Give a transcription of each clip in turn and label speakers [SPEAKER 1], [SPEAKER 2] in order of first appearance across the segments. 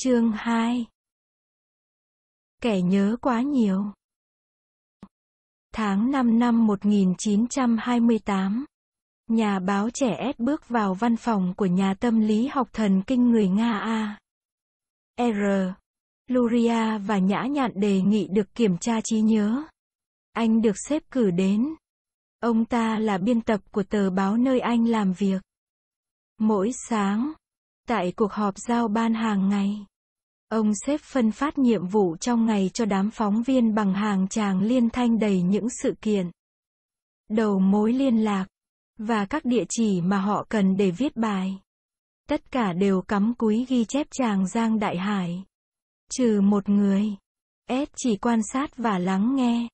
[SPEAKER 1] Chương 2 Kẻ nhớ quá nhiều Tháng 5 năm 1928 Nhà báo trẻ S bước vào văn phòng của nhà tâm lý học thần kinh người Nga A. R. Luria và Nhã Nhạn đề nghị được kiểm tra trí nhớ. Anh được xếp cử đến. Ông ta là biên tập của tờ báo nơi anh làm việc. Mỗi sáng, Tại cuộc họp giao ban hàng ngày, ông xếp phân phát nhiệm vụ trong ngày cho đám phóng viên bằng hàng tràng liên thanh đầy những sự kiện, đầu mối liên lạc và các địa chỉ mà họ cần để viết bài. Tất cả đều cắm cúi ghi chép chàng Giang Đại Hải. Trừ một người. S chỉ quan sát và lắng nghe.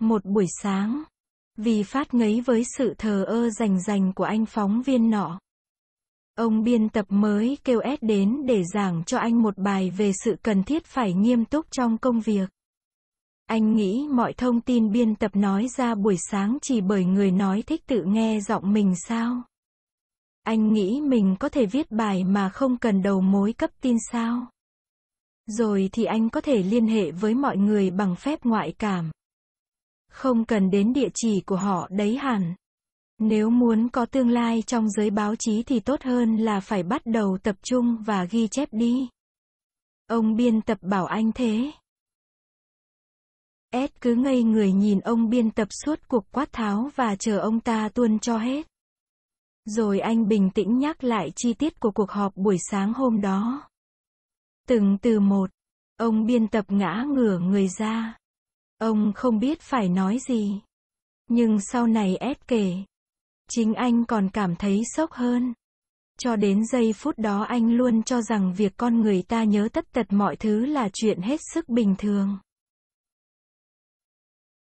[SPEAKER 1] Một buổi sáng, vì phát ngấy với sự thờ ơ rành rành của anh phóng viên nọ, Ông biên tập mới kêu S đến để giảng cho anh một bài về sự cần thiết phải nghiêm túc trong công việc. Anh nghĩ mọi thông tin biên tập nói ra buổi sáng chỉ bởi người nói thích tự nghe giọng mình sao? Anh nghĩ mình có thể viết bài mà không cần đầu mối cấp tin sao? Rồi thì anh có thể liên hệ với mọi người bằng phép ngoại cảm. Không cần đến địa chỉ của họ đấy hẳn. Nếu muốn có tương lai trong giới báo chí thì tốt hơn là phải bắt đầu tập trung và ghi chép đi. Ông biên tập bảo anh thế. Ed cứ ngây người nhìn ông biên tập suốt cuộc quát tháo và chờ ông ta tuôn cho hết. Rồi anh bình tĩnh nhắc lại chi tiết của cuộc họp buổi sáng hôm đó. Từng từ một, ông biên tập ngã ngửa người ra. Ông không biết phải nói gì. Nhưng sau này Ed kể, Chính anh còn cảm thấy sốc hơn. Cho đến giây phút đó anh luôn cho rằng việc con người ta nhớ tất tật mọi thứ là chuyện hết sức bình thường.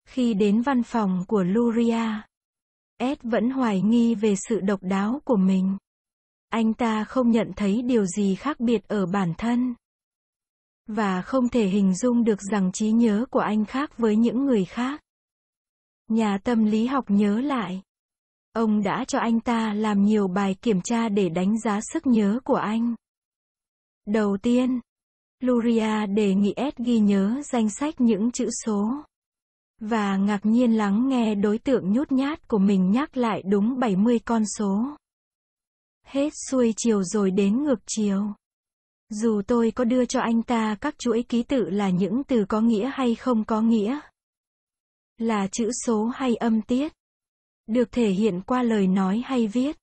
[SPEAKER 1] Khi đến văn phòng của Luria, Ed vẫn hoài nghi về sự độc đáo của mình. Anh ta không nhận thấy điều gì khác biệt ở bản thân. Và không thể hình dung được rằng trí nhớ của anh khác với những người khác. Nhà tâm lý học nhớ lại. Ông đã cho anh ta làm nhiều bài kiểm tra để đánh giá sức nhớ của anh. Đầu tiên, Luria đề nghị Ed ghi nhớ danh sách những chữ số. Và ngạc nhiên lắng nghe đối tượng nhút nhát của mình nhắc lại đúng 70 con số. Hết xuôi chiều rồi đến ngược chiều. Dù tôi có đưa cho anh ta các chuỗi ký tự là những từ có nghĩa hay không có nghĩa. Là chữ số hay âm tiết được thể hiện qua lời nói hay viết.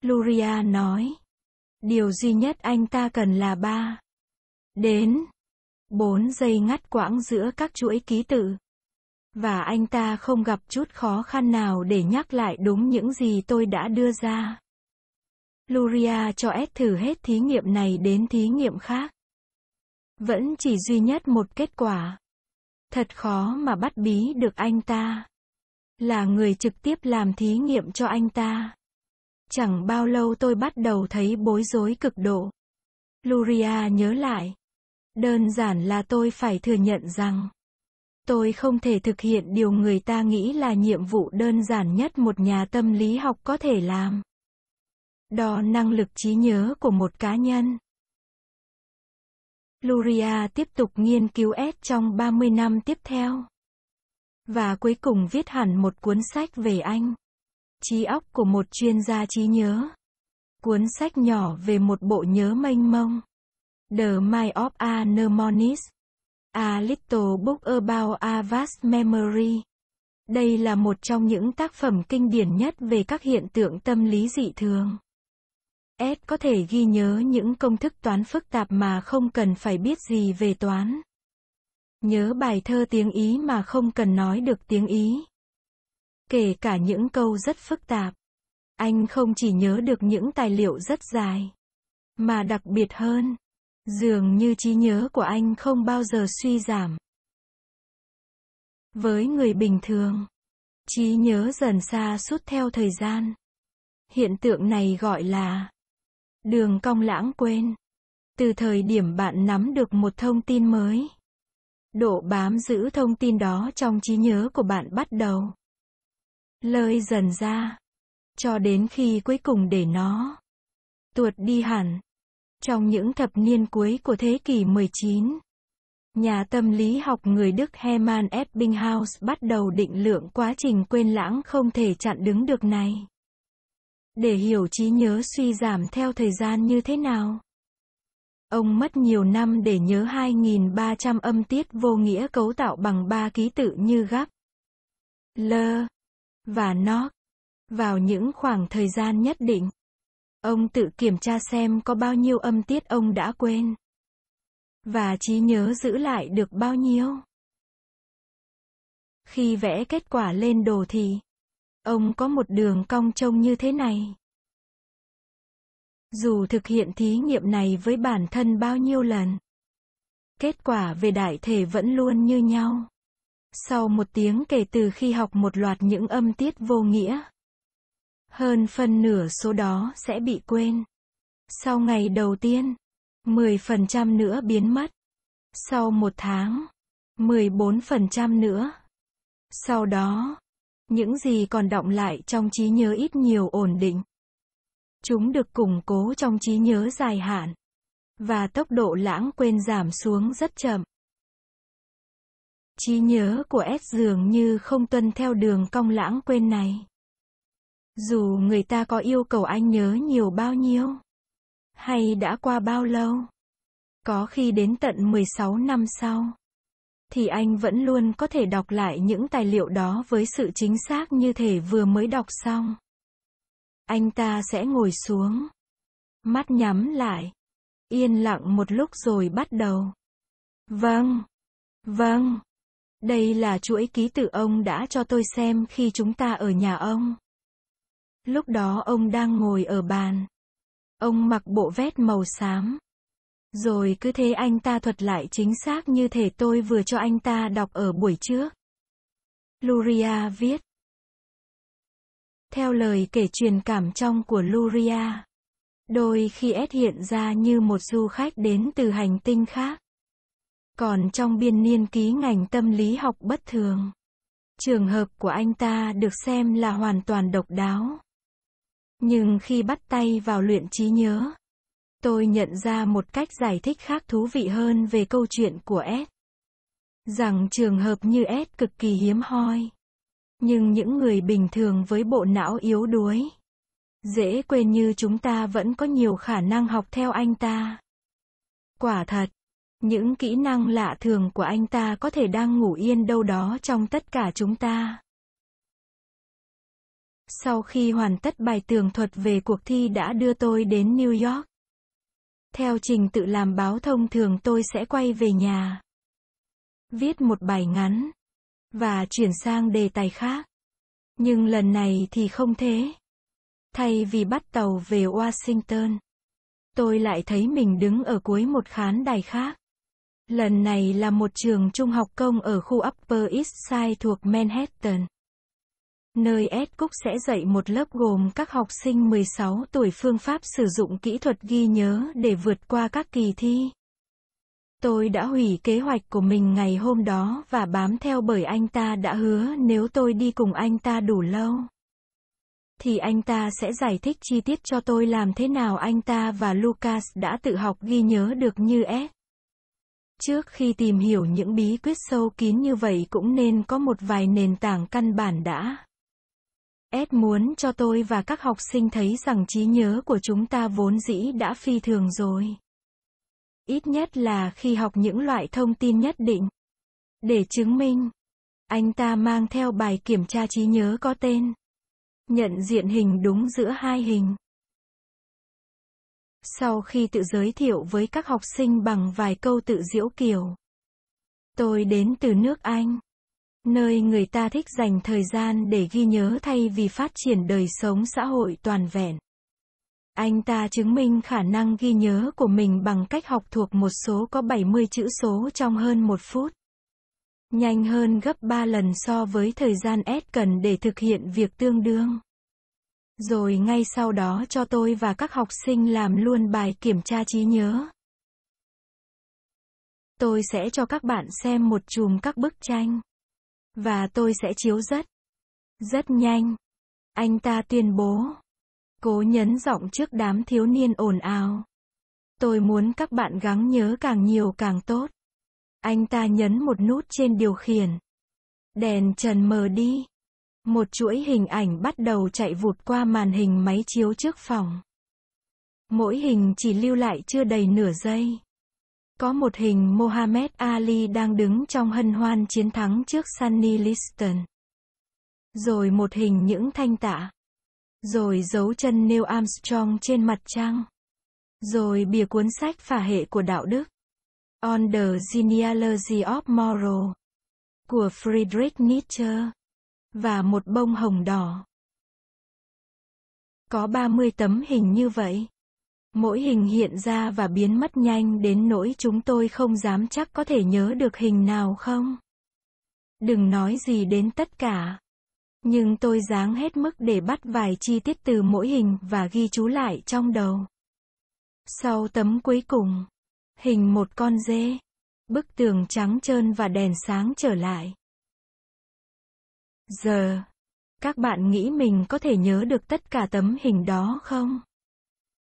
[SPEAKER 1] Luria nói, điều duy nhất anh ta cần là ba đến bốn giây ngắt quãng giữa các chuỗi ký tự. Và anh ta không gặp chút khó khăn nào để nhắc lại đúng những gì tôi đã đưa ra. Luria cho Ed thử hết thí nghiệm này đến thí nghiệm khác. Vẫn chỉ duy nhất một kết quả. Thật khó mà bắt bí được anh ta. Là người trực tiếp làm thí nghiệm cho anh ta. Chẳng bao lâu tôi bắt đầu thấy bối rối cực độ. Luria nhớ lại. Đơn giản là tôi phải thừa nhận rằng tôi không thể thực hiện điều người ta nghĩ là nhiệm vụ đơn giản nhất một nhà tâm lý học có thể làm. Đo năng lực trí nhớ của một cá nhân. Luria tiếp tục nghiên cứu S trong 30 năm tiếp theo. Và cuối cùng viết hẳn một cuốn sách về anh. Trí óc của một chuyên gia trí nhớ. Cuốn sách nhỏ về một bộ nhớ mênh mông. The Mind of a Mnemonist. A Little Book About a Vast Memory. Đây là một trong những tác phẩm kinh điển nhất về các hiện tượng tâm lý dị thường. S có thể ghi nhớ những công thức toán phức tạp mà không cần phải biết gì về toán. Nhớ bài thơ tiếng Ý mà không cần nói được tiếng Ý. Kể cả những câu rất phức tạp. Anh không chỉ nhớ được những tài liệu rất dài. Mà đặc biệt hơn, dường như trí nhớ của anh không bao giờ suy giảm. Với người bình thường, trí nhớ dần xa suốt theo thời gian. Hiện tượng này gọi là đường cong lãng quên. Từ thời điểm bạn nắm được một thông tin mới, Độ bám giữ thông tin đó trong trí nhớ của bạn bắt đầu lơi dần ra cho đến khi cuối cùng để nó tuột đi hẳn. Trong những thập niên cuối của thế kỷ 19, nhà tâm lý học người Đức Hermann Ebbinghaus bắt đầu định lượng quá trình quên lãng không thể chặn đứng được này. Để hiểu trí nhớ suy giảm theo thời gian như thế nào, Ông mất nhiều năm để nhớ 2.300 âm tiết vô nghĩa cấu tạo bằng ba ký tự như gấp, lơ và nó vào những khoảng thời gian nhất định. Ông tự kiểm tra xem có bao nhiêu âm tiết ông đã quên và trí nhớ giữ lại được bao nhiêu. Khi vẽ kết quả lên đồ thì ông có một đường cong trông như thế này dù thực hiện thí nghiệm này với bản thân bao nhiêu lần. Kết quả về đại thể vẫn luôn như nhau. Sau một tiếng kể từ khi học một loạt những âm tiết vô nghĩa, hơn phần nửa số đó sẽ bị quên. Sau ngày đầu tiên, 10% nữa biến mất. Sau một tháng, 14% nữa. Sau đó, những gì còn động lại trong trí nhớ ít nhiều ổn định. Chúng được củng cố trong trí nhớ dài hạn và tốc độ lãng quên giảm xuống rất chậm. Trí nhớ của S dường như không tuân theo đường cong lãng quên này. Dù người ta có yêu cầu anh nhớ nhiều bao nhiêu, hay đã qua bao lâu, có khi đến tận 16 năm sau, thì anh vẫn luôn có thể đọc lại những tài liệu đó với sự chính xác như thể vừa mới đọc xong. Anh ta sẽ ngồi xuống. Mắt nhắm lại. Yên lặng một lúc rồi bắt đầu. Vâng. Vâng. Đây là chuỗi ký tự ông đã cho tôi xem khi chúng ta ở nhà ông. Lúc đó ông đang ngồi ở bàn. Ông mặc bộ vest màu xám. Rồi cứ thế anh ta thuật lại chính xác như thể tôi vừa cho anh ta đọc ở buổi trước. Luria viết. Theo lời kể truyền cảm trong của Luria, đôi khi S hiện ra như một du khách đến từ hành tinh khác. Còn trong biên niên ký ngành tâm lý học bất thường, trường hợp của anh ta được xem là hoàn toàn độc đáo. Nhưng khi bắt tay vào luyện trí nhớ, tôi nhận ra một cách giải thích khác thú vị hơn về câu chuyện của S. Rằng trường hợp như S cực kỳ hiếm hoi. Nhưng những người bình thường với bộ não yếu đuối, dễ quên như chúng ta vẫn có nhiều khả năng học theo anh ta. Quả thật, những kỹ năng lạ thường của anh ta có thể đang ngủ yên đâu đó trong tất cả chúng ta. Sau khi hoàn tất bài tường thuật về cuộc thi đã đưa tôi đến New York. Theo trình tự làm báo thông thường tôi sẽ quay về nhà. Viết một bài ngắn, và chuyển sang đề tài khác. Nhưng lần này thì không thế. Thay vì bắt tàu về Washington, tôi lại thấy mình đứng ở cuối một khán đài khác. Lần này là một trường trung học công ở khu Upper East Side thuộc Manhattan. Nơi Ed Cook sẽ dạy một lớp gồm các học sinh 16 tuổi phương pháp sử dụng kỹ thuật ghi nhớ để vượt qua các kỳ thi. Tôi đã hủy kế hoạch của mình ngày hôm đó và bám theo bởi anh ta đã hứa nếu tôi đi cùng anh ta đủ lâu. Thì anh ta sẽ giải thích chi tiết cho tôi làm thế nào anh ta và Lucas đã tự học ghi nhớ được như S. Trước khi tìm hiểu những bí quyết sâu kín như vậy cũng nên có một vài nền tảng căn bản đã. S muốn cho tôi và các học sinh thấy rằng trí nhớ của chúng ta vốn dĩ đã phi thường rồi. Ít nhất là khi học những loại thông tin nhất định. Để chứng minh, anh ta mang theo bài kiểm tra trí nhớ có tên. Nhận diện hình đúng giữa hai hình. Sau khi tự giới thiệu với các học sinh bằng vài câu tự diễu kiểu. Tôi đến từ nước Anh nơi người ta thích dành thời gian để ghi nhớ thay vì phát triển đời sống xã hội toàn vẹn anh ta chứng minh khả năng ghi nhớ của mình bằng cách học thuộc một số có 70 chữ số trong hơn một phút. Nhanh hơn gấp 3 lần so với thời gian S cần để thực hiện việc tương đương. Rồi ngay sau đó cho tôi và các học sinh làm luôn bài kiểm tra trí nhớ. Tôi sẽ cho các bạn xem một chùm các bức tranh. Và tôi sẽ chiếu rất, rất nhanh. Anh ta tuyên bố. Cố nhấn giọng trước đám thiếu niên ồn ào. Tôi muốn các bạn gắng nhớ càng nhiều càng tốt. Anh ta nhấn một nút trên điều khiển. Đèn trần mờ đi. Một chuỗi hình ảnh bắt đầu chạy vụt qua màn hình máy chiếu trước phòng. Mỗi hình chỉ lưu lại chưa đầy nửa giây. Có một hình Mohamed Ali đang đứng trong hân hoan chiến thắng trước Sunny Liston. Rồi một hình những thanh tạ. Rồi dấu chân Neil Armstrong trên mặt trăng. Rồi bìa cuốn sách phả hệ của đạo đức. On the Genealogy of Moral. Của Friedrich Nietzsche. Và một bông hồng đỏ. Có 30 tấm hình như vậy. Mỗi hình hiện ra và biến mất nhanh đến nỗi chúng tôi không dám chắc có thể nhớ được hình nào không. Đừng nói gì đến tất cả nhưng tôi dáng hết mức để bắt vài chi tiết từ mỗi hình và ghi chú lại trong đầu. Sau tấm cuối cùng, hình một con dê, bức tường trắng trơn và đèn sáng trở lại. Giờ, các bạn nghĩ mình có thể nhớ được tất cả tấm hình đó không?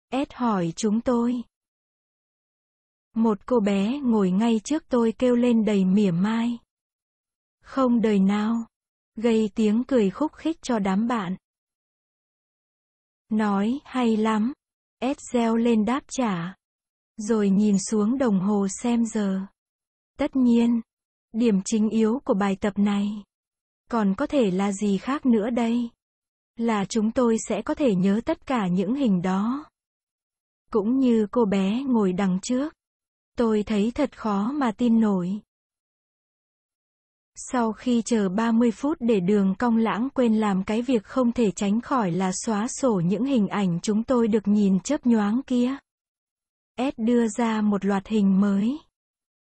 [SPEAKER 1] Ed hỏi chúng tôi. Một cô bé ngồi ngay trước tôi kêu lên đầy mỉa mai. Không đời nào gây tiếng cười khúc khích cho đám bạn. Nói, hay lắm. Ed reo lên đáp trả. Rồi nhìn xuống đồng hồ xem giờ. Tất nhiên, điểm chính yếu của bài tập này. Còn có thể là gì khác nữa đây? Là chúng tôi sẽ có thể nhớ tất cả những hình đó. Cũng như cô bé ngồi đằng trước. Tôi thấy thật khó mà tin nổi. Sau khi chờ 30 phút để đường cong lãng quên làm cái việc không thể tránh khỏi là xóa sổ những hình ảnh chúng tôi được nhìn chớp nhoáng kia. Ed đưa ra một loạt hình mới.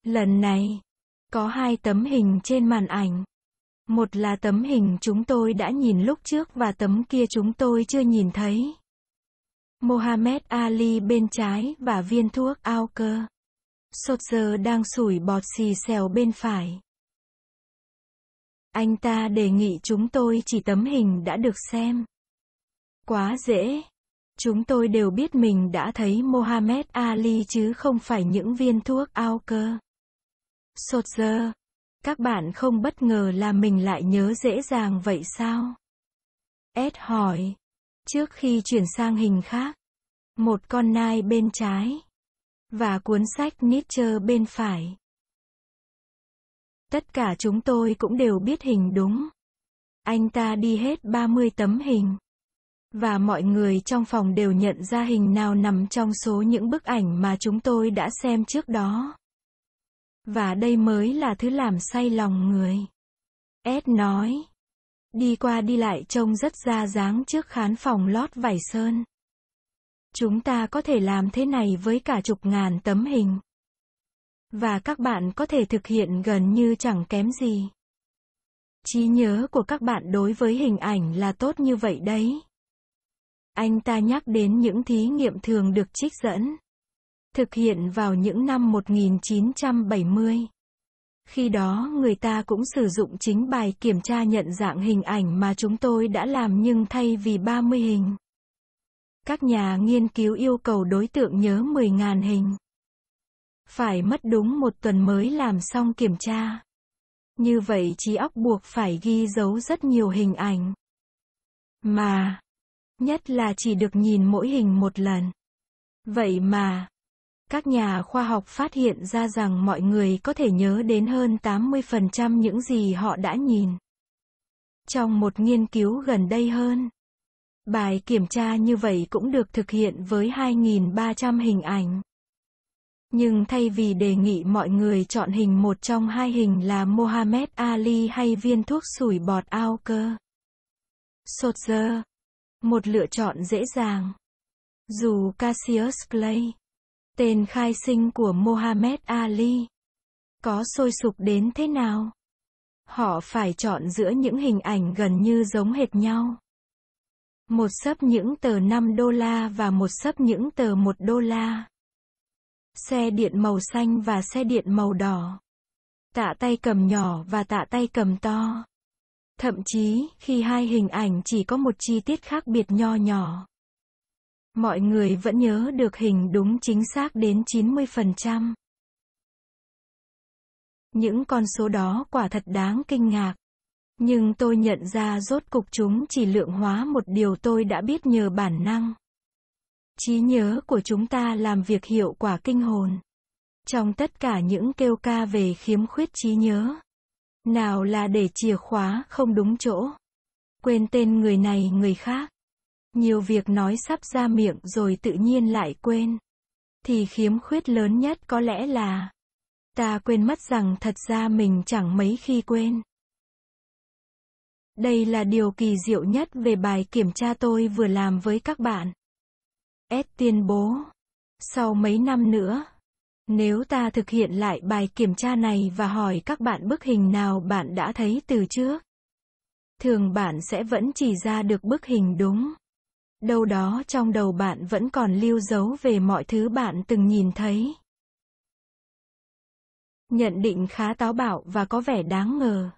[SPEAKER 1] Lần này, có hai tấm hình trên màn ảnh. Một là tấm hình chúng tôi đã nhìn lúc trước và tấm kia chúng tôi chưa nhìn thấy. Mohamed Ali bên trái và viên thuốc ao cơ. Sột giờ đang sủi bọt xì xèo bên phải. Anh ta đề nghị chúng tôi chỉ tấm hình đã được xem. Quá dễ. Chúng tôi đều biết mình đã thấy Mohammed Ali chứ không phải những viên thuốc ao cơ. Sột giờ. Các bạn không bất ngờ là mình lại nhớ dễ dàng vậy sao? Ed hỏi. Trước khi chuyển sang hình khác, một con nai bên trái và cuốn sách Nietzsche bên phải. Tất cả chúng tôi cũng đều biết hình đúng. Anh ta đi hết 30 tấm hình. Và mọi người trong phòng đều nhận ra hình nào nằm trong số những bức ảnh mà chúng tôi đã xem trước đó. Và đây mới là thứ làm say lòng người. Ed nói. Đi qua đi lại trông rất ra dáng trước khán phòng lót vải sơn. Chúng ta có thể làm thế này với cả chục ngàn tấm hình và các bạn có thể thực hiện gần như chẳng kém gì. Trí nhớ của các bạn đối với hình ảnh là tốt như vậy đấy. Anh ta nhắc đến những thí nghiệm thường được trích dẫn. Thực hiện vào những năm 1970. Khi đó người ta cũng sử dụng chính bài kiểm tra nhận dạng hình ảnh mà chúng tôi đã làm nhưng thay vì 30 hình. Các nhà nghiên cứu yêu cầu đối tượng nhớ 10.000 hình. Phải mất đúng một tuần mới làm xong kiểm tra. Như vậy trí óc buộc phải ghi dấu rất nhiều hình ảnh. Mà, nhất là chỉ được nhìn mỗi hình một lần. Vậy mà, các nhà khoa học phát hiện ra rằng mọi người có thể nhớ đến hơn 80% những gì họ đã nhìn. Trong một nghiên cứu gần đây hơn, bài kiểm tra như vậy cũng được thực hiện với 2.300 hình ảnh. Nhưng thay vì đề nghị mọi người chọn hình một trong hai hình là Mohammed Ali hay viên thuốc sủi bọt ao cơ. Sột giờ. Một lựa chọn dễ dàng. Dù Cassius Clay, tên khai sinh của Mohammed Ali, có sôi sục đến thế nào? Họ phải chọn giữa những hình ảnh gần như giống hệt nhau. Một sấp những tờ 5 đô la và một sấp những tờ 1 đô la xe điện màu xanh và xe điện màu đỏ. Tạ tay cầm nhỏ và tạ tay cầm to. Thậm chí, khi hai hình ảnh chỉ có một chi tiết khác biệt nho nhỏ. Mọi người vẫn nhớ được hình đúng chính xác đến 90%. Những con số đó quả thật đáng kinh ngạc. Nhưng tôi nhận ra rốt cục chúng chỉ lượng hóa một điều tôi đã biết nhờ bản năng trí nhớ của chúng ta làm việc hiệu quả kinh hồn. Trong tất cả những kêu ca về khiếm khuyết trí nhớ, nào là để chìa khóa không đúng chỗ, quên tên người này người khác, nhiều việc nói sắp ra miệng rồi tự nhiên lại quên, thì khiếm khuyết lớn nhất có lẽ là ta quên mất rằng thật ra mình chẳng mấy khi quên. Đây là điều kỳ diệu nhất về bài kiểm tra tôi vừa làm với các bạn. S tuyên bố, sau mấy năm nữa, nếu ta thực hiện lại bài kiểm tra này và hỏi các bạn bức hình nào bạn đã thấy từ trước, thường bạn sẽ vẫn chỉ ra được bức hình đúng. Đâu đó trong đầu bạn vẫn còn lưu dấu về mọi thứ bạn từng nhìn thấy. Nhận định khá táo bạo và có vẻ đáng ngờ.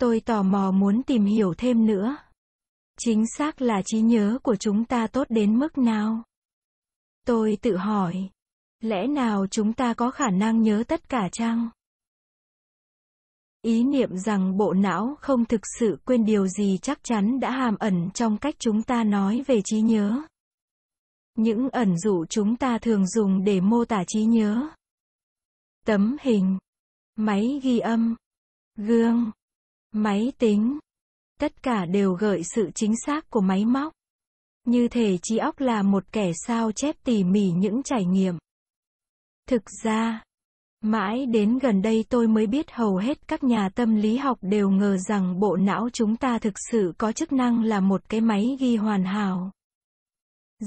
[SPEAKER 1] Tôi tò mò muốn tìm hiểu thêm nữa. Chính xác là trí nhớ của chúng ta tốt đến mức nào? Tôi tự hỏi, lẽ nào chúng ta có khả năng nhớ tất cả chăng? Ý niệm rằng bộ não không thực sự quên điều gì chắc chắn đã hàm ẩn trong cách chúng ta nói về trí nhớ. Những ẩn dụ chúng ta thường dùng để mô tả trí nhớ. Tấm hình, máy ghi âm, gương, máy tính, tất cả đều gợi sự chính xác của máy móc. Như thể trí óc là một kẻ sao chép tỉ mỉ những trải nghiệm. Thực ra, mãi đến gần đây tôi mới biết hầu hết các nhà tâm lý học đều ngờ rằng bộ não chúng ta thực sự có chức năng là một cái máy ghi hoàn hảo.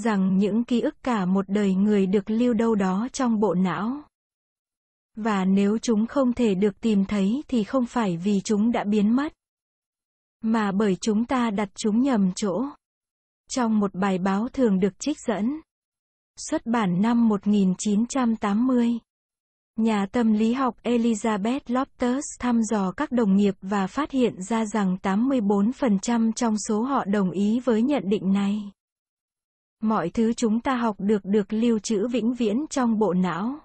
[SPEAKER 1] Rằng những ký ức cả một đời người được lưu đâu đó trong bộ não và nếu chúng không thể được tìm thấy thì không phải vì chúng đã biến mất, mà bởi chúng ta đặt chúng nhầm chỗ. Trong một bài báo thường được trích dẫn, xuất bản năm 1980, nhà tâm lý học Elizabeth Loftus thăm dò các đồng nghiệp và phát hiện ra rằng 84% trong số họ đồng ý với nhận định này. Mọi thứ chúng ta học được được lưu trữ vĩnh viễn trong bộ não.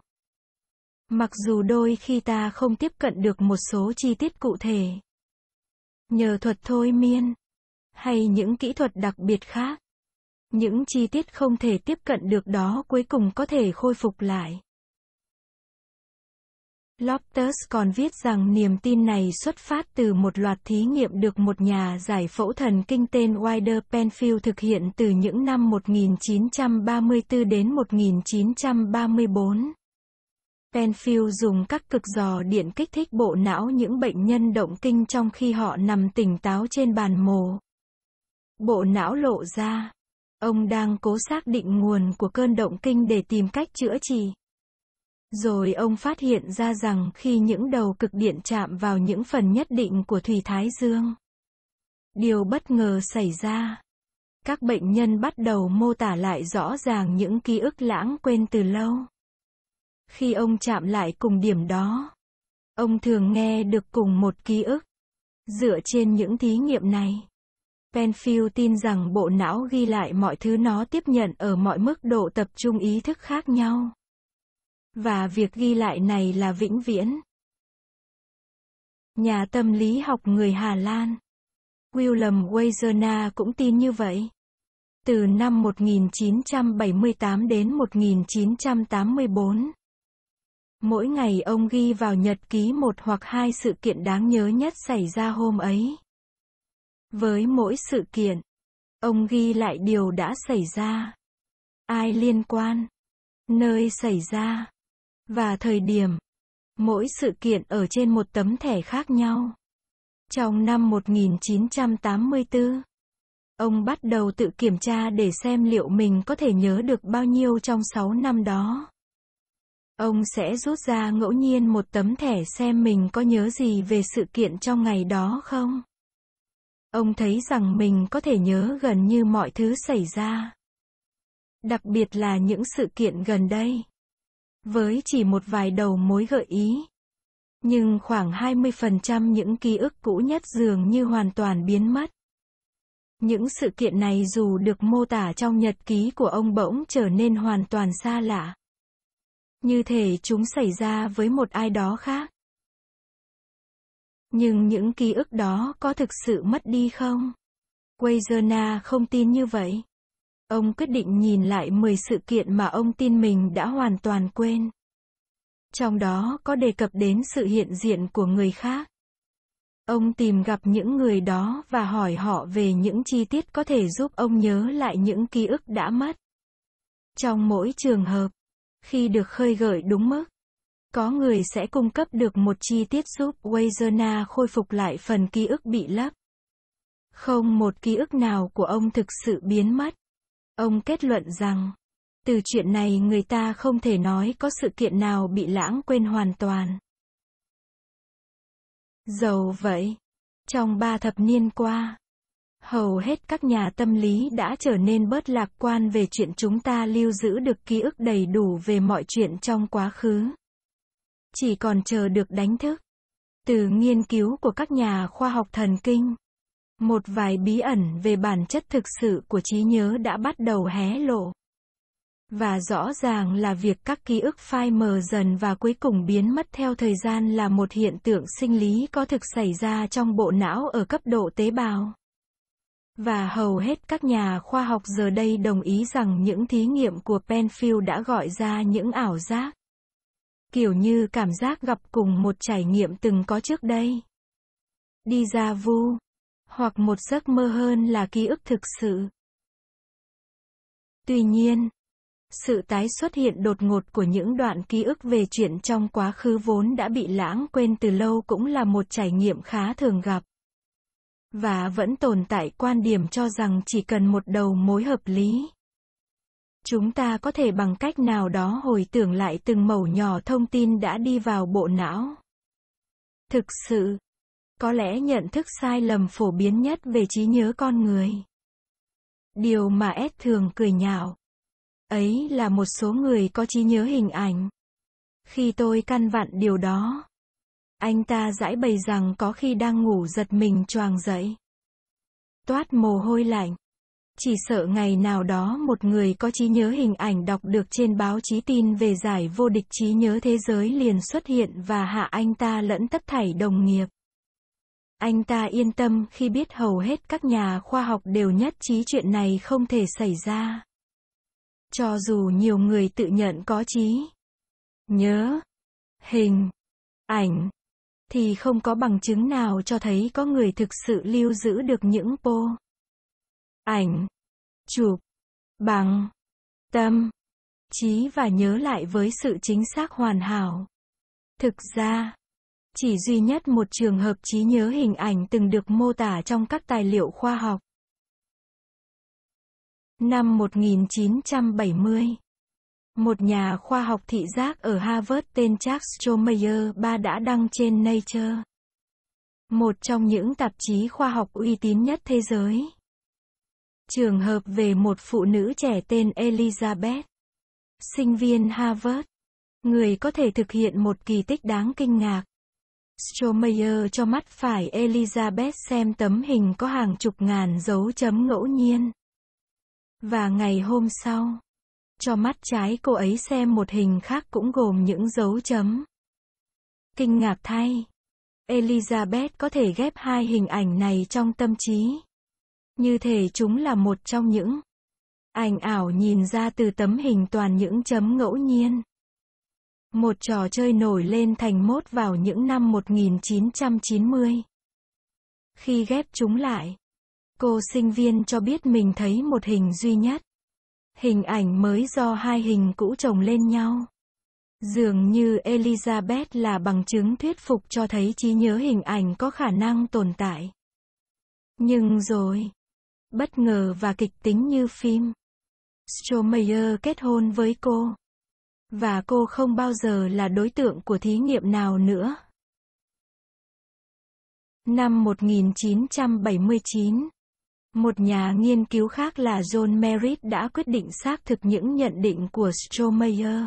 [SPEAKER 1] Mặc dù đôi khi ta không tiếp cận được một số chi tiết cụ thể. Nhờ thuật thôi miên, hay những kỹ thuật đặc biệt khác. Những chi tiết không thể tiếp cận được đó cuối cùng có thể khôi phục lại. Loftus còn viết rằng niềm tin này xuất phát từ một loạt thí nghiệm được một nhà giải phẫu thần kinh tên Wider Penfield thực hiện từ những năm 1934 đến 1934. Penfield dùng các cực giò điện kích thích bộ não những bệnh nhân động kinh trong khi họ nằm tỉnh táo trên bàn mổ. Bộ não lộ ra. Ông đang cố xác định nguồn của cơn động kinh để tìm cách chữa trị. Rồi ông phát hiện ra rằng khi những đầu cực điện chạm vào những phần nhất định của Thủy Thái Dương, điều bất ngờ xảy ra. Các bệnh nhân bắt đầu mô tả lại rõ ràng những ký ức lãng quên từ lâu. Khi ông chạm lại cùng điểm đó, ông thường nghe được cùng một ký ức. Dựa trên những thí nghiệm này, Penfield tin rằng bộ não ghi lại mọi thứ nó tiếp nhận ở mọi mức độ tập trung ý thức khác nhau. Và việc ghi lại này là vĩnh viễn. Nhà tâm lý học người Hà Lan, Willem Weizerna cũng tin như vậy. Từ năm 1978 đến 1984, mỗi ngày ông ghi vào nhật ký một hoặc hai sự kiện đáng nhớ nhất xảy ra hôm ấy. Với mỗi sự kiện, ông ghi lại điều đã xảy ra, ai liên quan, nơi xảy ra và thời điểm. Mỗi sự kiện ở trên một tấm thẻ khác nhau. Trong năm 1984, ông bắt đầu tự kiểm tra để xem liệu mình có thể nhớ được bao nhiêu trong 6 năm đó. Ông sẽ rút ra ngẫu nhiên một tấm thẻ xem mình có nhớ gì về sự kiện trong ngày đó không? Ông thấy rằng mình có thể nhớ gần như mọi thứ xảy ra. Đặc biệt là những sự kiện gần đây. Với chỉ một vài đầu mối gợi ý. Nhưng khoảng 20% những ký ức cũ nhất dường như hoàn toàn biến mất. Những sự kiện này dù được mô tả trong nhật ký của ông bỗng trở nên hoàn toàn xa lạ. Như thể chúng xảy ra với một ai đó khác. Nhưng những ký ức đó có thực sự mất đi không? Wayzerna không tin như vậy. Ông quyết định nhìn lại 10 sự kiện mà ông tin mình đã hoàn toàn quên. Trong đó có đề cập đến sự hiện diện của người khác. Ông tìm gặp những người đó và hỏi họ về những chi tiết có thể giúp ông nhớ lại những ký ức đã mất. Trong mỗi trường hợp, khi được khơi gợi đúng mức, có người sẽ cung cấp được một chi tiết giúp Wayzerna khôi phục lại phần ký ức bị lấp. Không một ký ức nào của ông thực sự biến mất. Ông kết luận rằng, từ chuyện này người ta không thể nói có sự kiện nào bị lãng quên hoàn toàn. Dầu vậy, trong ba thập niên qua, hầu hết các nhà tâm lý đã trở nên bớt lạc quan về chuyện chúng ta lưu giữ được ký ức đầy đủ về mọi chuyện trong quá khứ chỉ còn chờ được đánh thức. Từ nghiên cứu của các nhà khoa học thần kinh, một vài bí ẩn về bản chất thực sự của trí nhớ đã bắt đầu hé lộ. Và rõ ràng là việc các ký ức phai mờ dần và cuối cùng biến mất theo thời gian là một hiện tượng sinh lý có thực xảy ra trong bộ não ở cấp độ tế bào. Và hầu hết các nhà khoa học giờ đây đồng ý rằng những thí nghiệm của Penfield đã gọi ra những ảo giác kiểu như cảm giác gặp cùng một trải nghiệm từng có trước đây. Đi ra vu, hoặc một giấc mơ hơn là ký ức thực sự. Tuy nhiên, sự tái xuất hiện đột ngột của những đoạn ký ức về chuyện trong quá khứ vốn đã bị lãng quên từ lâu cũng là một trải nghiệm khá thường gặp. Và vẫn tồn tại quan điểm cho rằng chỉ cần một đầu mối hợp lý Chúng ta có thể bằng cách nào đó hồi tưởng lại từng mẩu nhỏ thông tin đã đi vào bộ não. Thực sự, có lẽ nhận thức sai lầm phổ biến nhất về trí nhớ con người. Điều mà Ed thường cười nhạo. Ấy là một số người có trí nhớ hình ảnh. Khi tôi căn vặn điều đó, anh ta giải bày rằng có khi đang ngủ giật mình choàng dậy. Toát mồ hôi lạnh. Chỉ sợ ngày nào đó một người có trí nhớ hình ảnh đọc được trên báo chí tin về giải vô địch trí nhớ thế giới liền xuất hiện và hạ anh ta lẫn tất thảy đồng nghiệp. Anh ta yên tâm khi biết hầu hết các nhà khoa học đều nhất trí chuyện này không thể xảy ra. Cho dù nhiều người tự nhận có trí, nhớ, hình, ảnh, thì không có bằng chứng nào cho thấy có người thực sự lưu giữ được những pô ảnh, chụp, bằng, tâm, trí và nhớ lại với sự chính xác hoàn hảo. Thực ra, chỉ duy nhất một trường hợp trí nhớ hình ảnh từng được mô tả trong các tài liệu khoa học. Năm 1970, một nhà khoa học thị giác ở Harvard tên Charles Stromeyer ba đã đăng trên Nature, một trong những tạp chí khoa học uy tín nhất thế giới. Trường hợp về một phụ nữ trẻ tên Elizabeth, sinh viên Harvard, người có thể thực hiện một kỳ tích đáng kinh ngạc. Stromeyer cho mắt phải Elizabeth xem tấm hình có hàng chục ngàn dấu chấm ngẫu nhiên. Và ngày hôm sau, cho mắt trái cô ấy xem một hình khác cũng gồm những dấu chấm. Kinh ngạc thay, Elizabeth có thể ghép hai hình ảnh này trong tâm trí. Như thể chúng là một trong những ảnh ảo nhìn ra từ tấm hình toàn những chấm ngẫu nhiên. Một trò chơi nổi lên thành mốt vào những năm 1990. Khi ghép chúng lại, cô sinh viên cho biết mình thấy một hình duy nhất. Hình ảnh mới do hai hình cũ chồng lên nhau. Dường như Elizabeth là bằng chứng thuyết phục cho thấy trí nhớ hình ảnh có khả năng tồn tại. Nhưng rồi, bất ngờ và kịch tính như phim. Stromeyer kết hôn với cô. Và cô không bao giờ là đối tượng của thí nghiệm nào nữa. Năm 1979, một nhà nghiên cứu khác là John Merritt đã quyết định xác thực những nhận định của Stromeyer.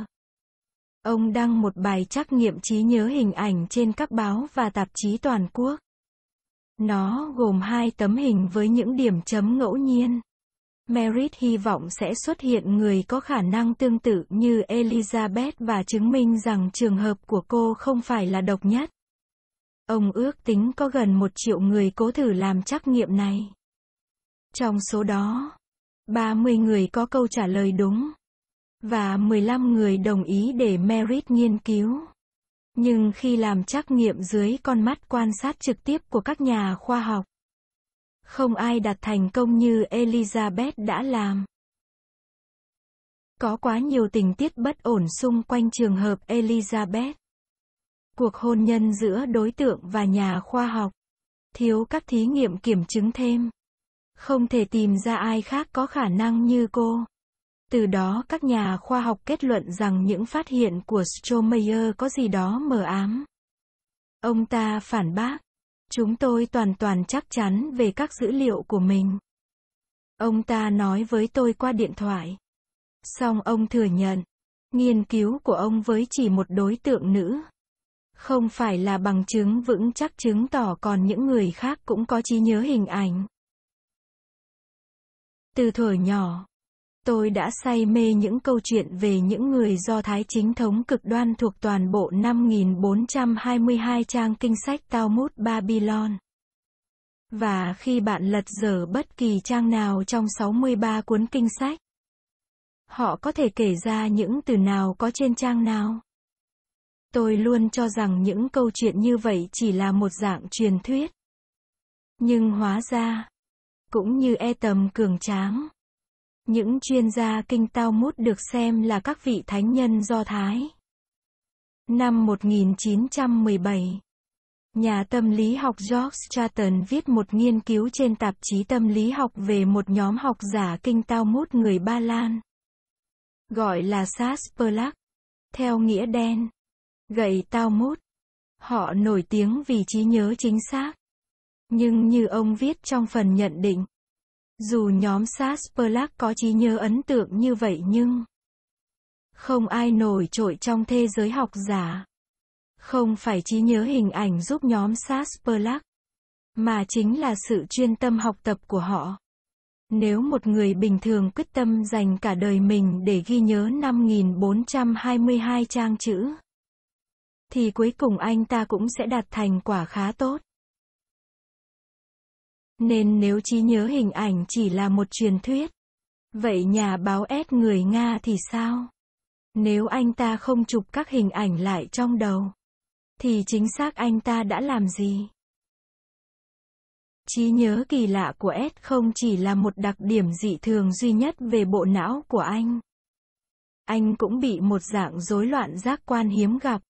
[SPEAKER 1] Ông đăng một bài trắc nghiệm trí nhớ hình ảnh trên các báo và tạp chí toàn quốc. Nó gồm hai tấm hình với những điểm chấm ngẫu nhiên. Merit hy vọng sẽ xuất hiện người có khả năng tương tự như Elizabeth và chứng minh rằng trường hợp của cô không phải là độc nhất. Ông ước tính có gần một triệu người cố thử làm trắc nghiệm này. Trong số đó, 30 người có câu trả lời đúng, và 15 người đồng ý để Merit nghiên cứu. Nhưng khi làm trắc nghiệm dưới con mắt quan sát trực tiếp của các nhà khoa học, không ai đạt thành công như Elizabeth đã làm. Có quá nhiều tình tiết bất ổn xung quanh trường hợp Elizabeth. Cuộc hôn nhân giữa đối tượng và nhà khoa học. Thiếu các thí nghiệm kiểm chứng thêm. Không thể tìm ra ai khác có khả năng như cô. Từ đó các nhà khoa học kết luận rằng những phát hiện của Stromeyer có gì đó mờ ám. Ông ta phản bác. Chúng tôi toàn toàn chắc chắn về các dữ liệu của mình. Ông ta nói với tôi qua điện thoại. Xong ông thừa nhận, nghiên cứu của ông với chỉ một đối tượng nữ. Không phải là bằng chứng vững chắc chứng tỏ còn những người khác cũng có trí nhớ hình ảnh. Từ thời nhỏ, tôi đã say mê những câu chuyện về những người Do Thái chính thống cực đoan thuộc toàn bộ 5.422 trang kinh sách Talmud Babylon. Và khi bạn lật dở bất kỳ trang nào trong 63 cuốn kinh sách, họ có thể kể ra những từ nào có trên trang nào. Tôi luôn cho rằng những câu chuyện như vậy chỉ là một dạng truyền thuyết. Nhưng hóa ra, cũng như e tầm cường tráng những chuyên gia kinh Tao Mút được xem là các vị thánh nhân Do Thái. Năm 1917, nhà tâm lý học George Chatton viết một nghiên cứu trên tạp chí tâm lý học về một nhóm học giả kinh Tao Mút người Ba Lan. Gọi là Sasperlak, theo nghĩa đen, gậy Tao Mút. Họ nổi tiếng vì trí nhớ chính xác. Nhưng như ông viết trong phần nhận định, dù nhóm Sasperlak có trí nhớ ấn tượng như vậy nhưng không ai nổi trội trong thế giới học giả. Không phải trí nhớ hình ảnh giúp nhóm Sasperlak, mà chính là sự chuyên tâm học tập của họ. Nếu một người bình thường quyết tâm dành cả đời mình để ghi nhớ 5.422 trang chữ, thì cuối cùng anh ta cũng sẽ đạt thành quả khá tốt. Nên nếu trí nhớ hình ảnh chỉ là một truyền thuyết, vậy nhà báo S người Nga thì sao? Nếu anh ta không chụp các hình ảnh lại trong đầu, thì chính xác anh ta đã làm gì? Trí nhớ kỳ lạ của Ed không chỉ là một đặc điểm dị thường duy nhất về bộ não của anh. Anh cũng bị một dạng rối loạn giác quan hiếm gặp,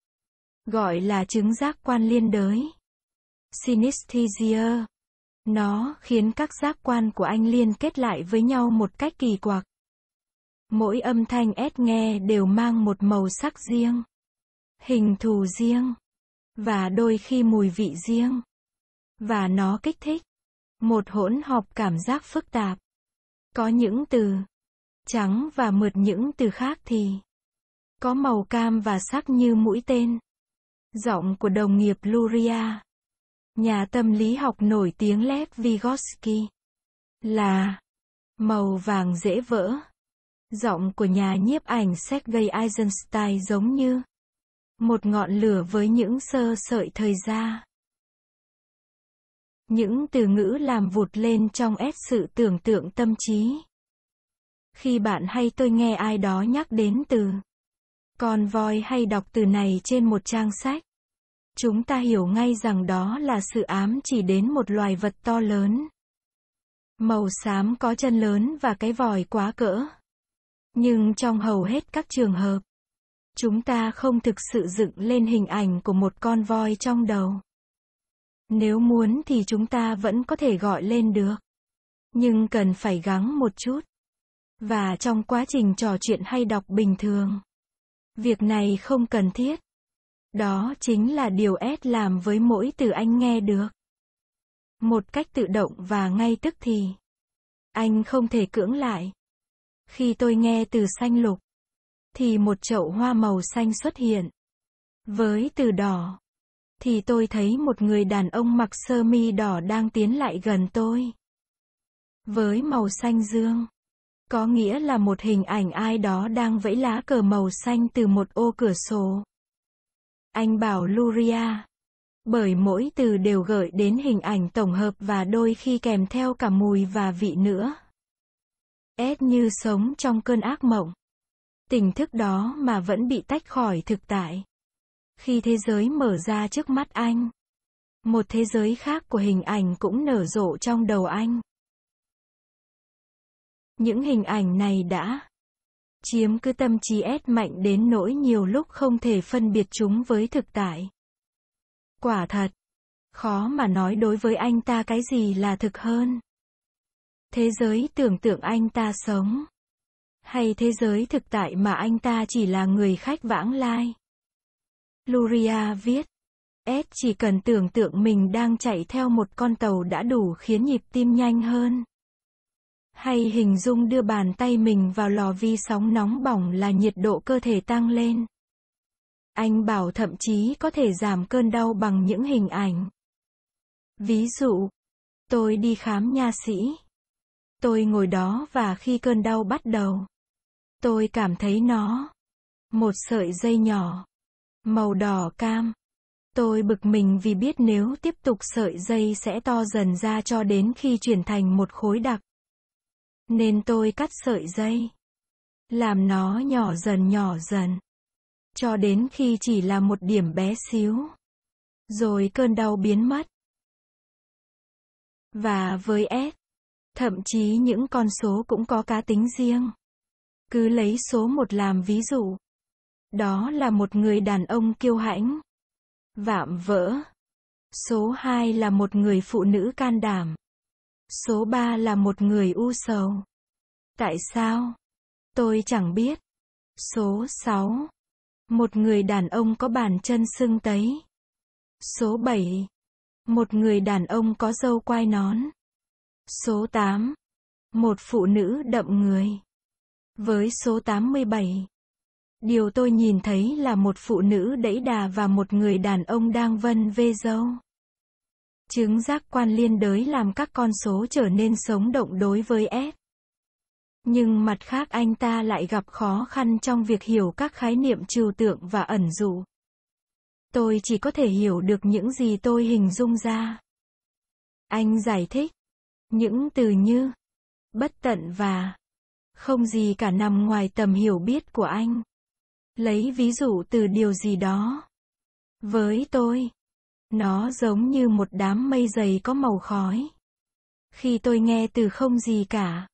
[SPEAKER 1] gọi là chứng giác quan liên đới. Synesthesia nó khiến các giác quan của anh liên kết lại với nhau một cách kỳ quặc. Mỗi âm thanh ét nghe đều mang một màu sắc riêng, hình thù riêng, và đôi khi mùi vị riêng. Và nó kích thích một hỗn hợp cảm giác phức tạp. Có những từ trắng và mượt những từ khác thì có màu cam và sắc như mũi tên. Giọng của đồng nghiệp Luria Nhà tâm lý học nổi tiếng Lev Vygotsky là màu vàng dễ vỡ. Giọng của nhà nhiếp ảnh Sergei Eisenstein giống như một ngọn lửa với những sơ sợi thời gian. Những từ ngữ làm vụt lên trong ép sự tưởng tượng tâm trí. Khi bạn hay tôi nghe ai đó nhắc đến từ con voi hay đọc từ này trên một trang sách Chúng ta hiểu ngay rằng đó là sự ám chỉ đến một loài vật to lớn. Màu xám có chân lớn và cái vòi quá cỡ. Nhưng trong hầu hết các trường hợp, chúng ta không thực sự dựng lên hình ảnh của một con voi trong đầu. Nếu muốn thì chúng ta vẫn có thể gọi lên được. Nhưng cần phải gắng một chút. Và trong quá trình trò chuyện hay đọc bình thường. Việc này không cần thiết. Đó chính là điều S làm với mỗi từ anh nghe được. Một cách tự động và ngay tức thì. Anh không thể cưỡng lại. Khi tôi nghe từ xanh lục, thì một chậu hoa màu xanh xuất hiện. Với từ đỏ, thì tôi thấy một người đàn ông mặc sơ mi đỏ đang tiến lại gần tôi. Với màu xanh dương, có nghĩa là một hình ảnh ai đó đang vẫy lá cờ màu xanh từ một ô cửa sổ. Anh bảo Luria. Bởi mỗi từ đều gợi đến hình ảnh tổng hợp và đôi khi kèm theo cả mùi và vị nữa. Ed như sống trong cơn ác mộng. tỉnh thức đó mà vẫn bị tách khỏi thực tại. Khi thế giới mở ra trước mắt anh, một thế giới khác của hình ảnh cũng nở rộ trong đầu anh. Những hình ảnh này đã chiếm cứ tâm trí ép mạnh đến nỗi nhiều lúc không thể phân biệt chúng với thực tại. Quả thật, khó mà nói đối với anh ta cái gì là thực hơn. Thế giới tưởng tượng anh ta sống, hay thế giới thực tại mà anh ta chỉ là người khách vãng lai. Luria viết, Ed chỉ cần tưởng tượng mình đang chạy theo một con tàu đã đủ khiến nhịp tim nhanh hơn. Hay hình dung đưa bàn tay mình vào lò vi sóng nóng bỏng là nhiệt độ cơ thể tăng lên. Anh bảo thậm chí có thể giảm cơn đau bằng những hình ảnh. Ví dụ, tôi đi khám nha sĩ. Tôi ngồi đó và khi cơn đau bắt đầu, tôi cảm thấy nó. Một sợi dây nhỏ, màu đỏ cam. Tôi bực mình vì biết nếu tiếp tục sợi dây sẽ to dần ra cho đến khi chuyển thành một khối đặc. Nên tôi cắt sợi dây. Làm nó nhỏ dần nhỏ dần. Cho đến khi chỉ là một điểm bé xíu. Rồi cơn đau biến mất. Và với S, thậm chí những con số cũng có cá tính riêng. Cứ lấy số một làm ví dụ. Đó là một người đàn ông kiêu hãnh. Vạm vỡ. Số hai là một người phụ nữ can đảm. Số 3 là một người u sầu. Tại sao? Tôi chẳng biết. Số 6. Một người đàn ông có bàn chân sưng tấy. Số 7. Một người đàn ông có dâu quai nón. Số 8. Một phụ nữ đậm người. Với số 87. Điều tôi nhìn thấy là một phụ nữ đẫy đà và một người đàn ông đang vân vê dâu. Chứng giác quan liên đới làm các con số trở nên sống động đối với S. Nhưng mặt khác anh ta lại gặp khó khăn trong việc hiểu các khái niệm trừu tượng và ẩn dụ. Tôi chỉ có thể hiểu được những gì tôi hình dung ra. Anh giải thích. Những từ như bất tận và không gì cả nằm ngoài tầm hiểu biết của anh. Lấy ví dụ từ điều gì đó. Với tôi, nó giống như một đám mây dày có màu khói. Khi tôi nghe từ không gì cả,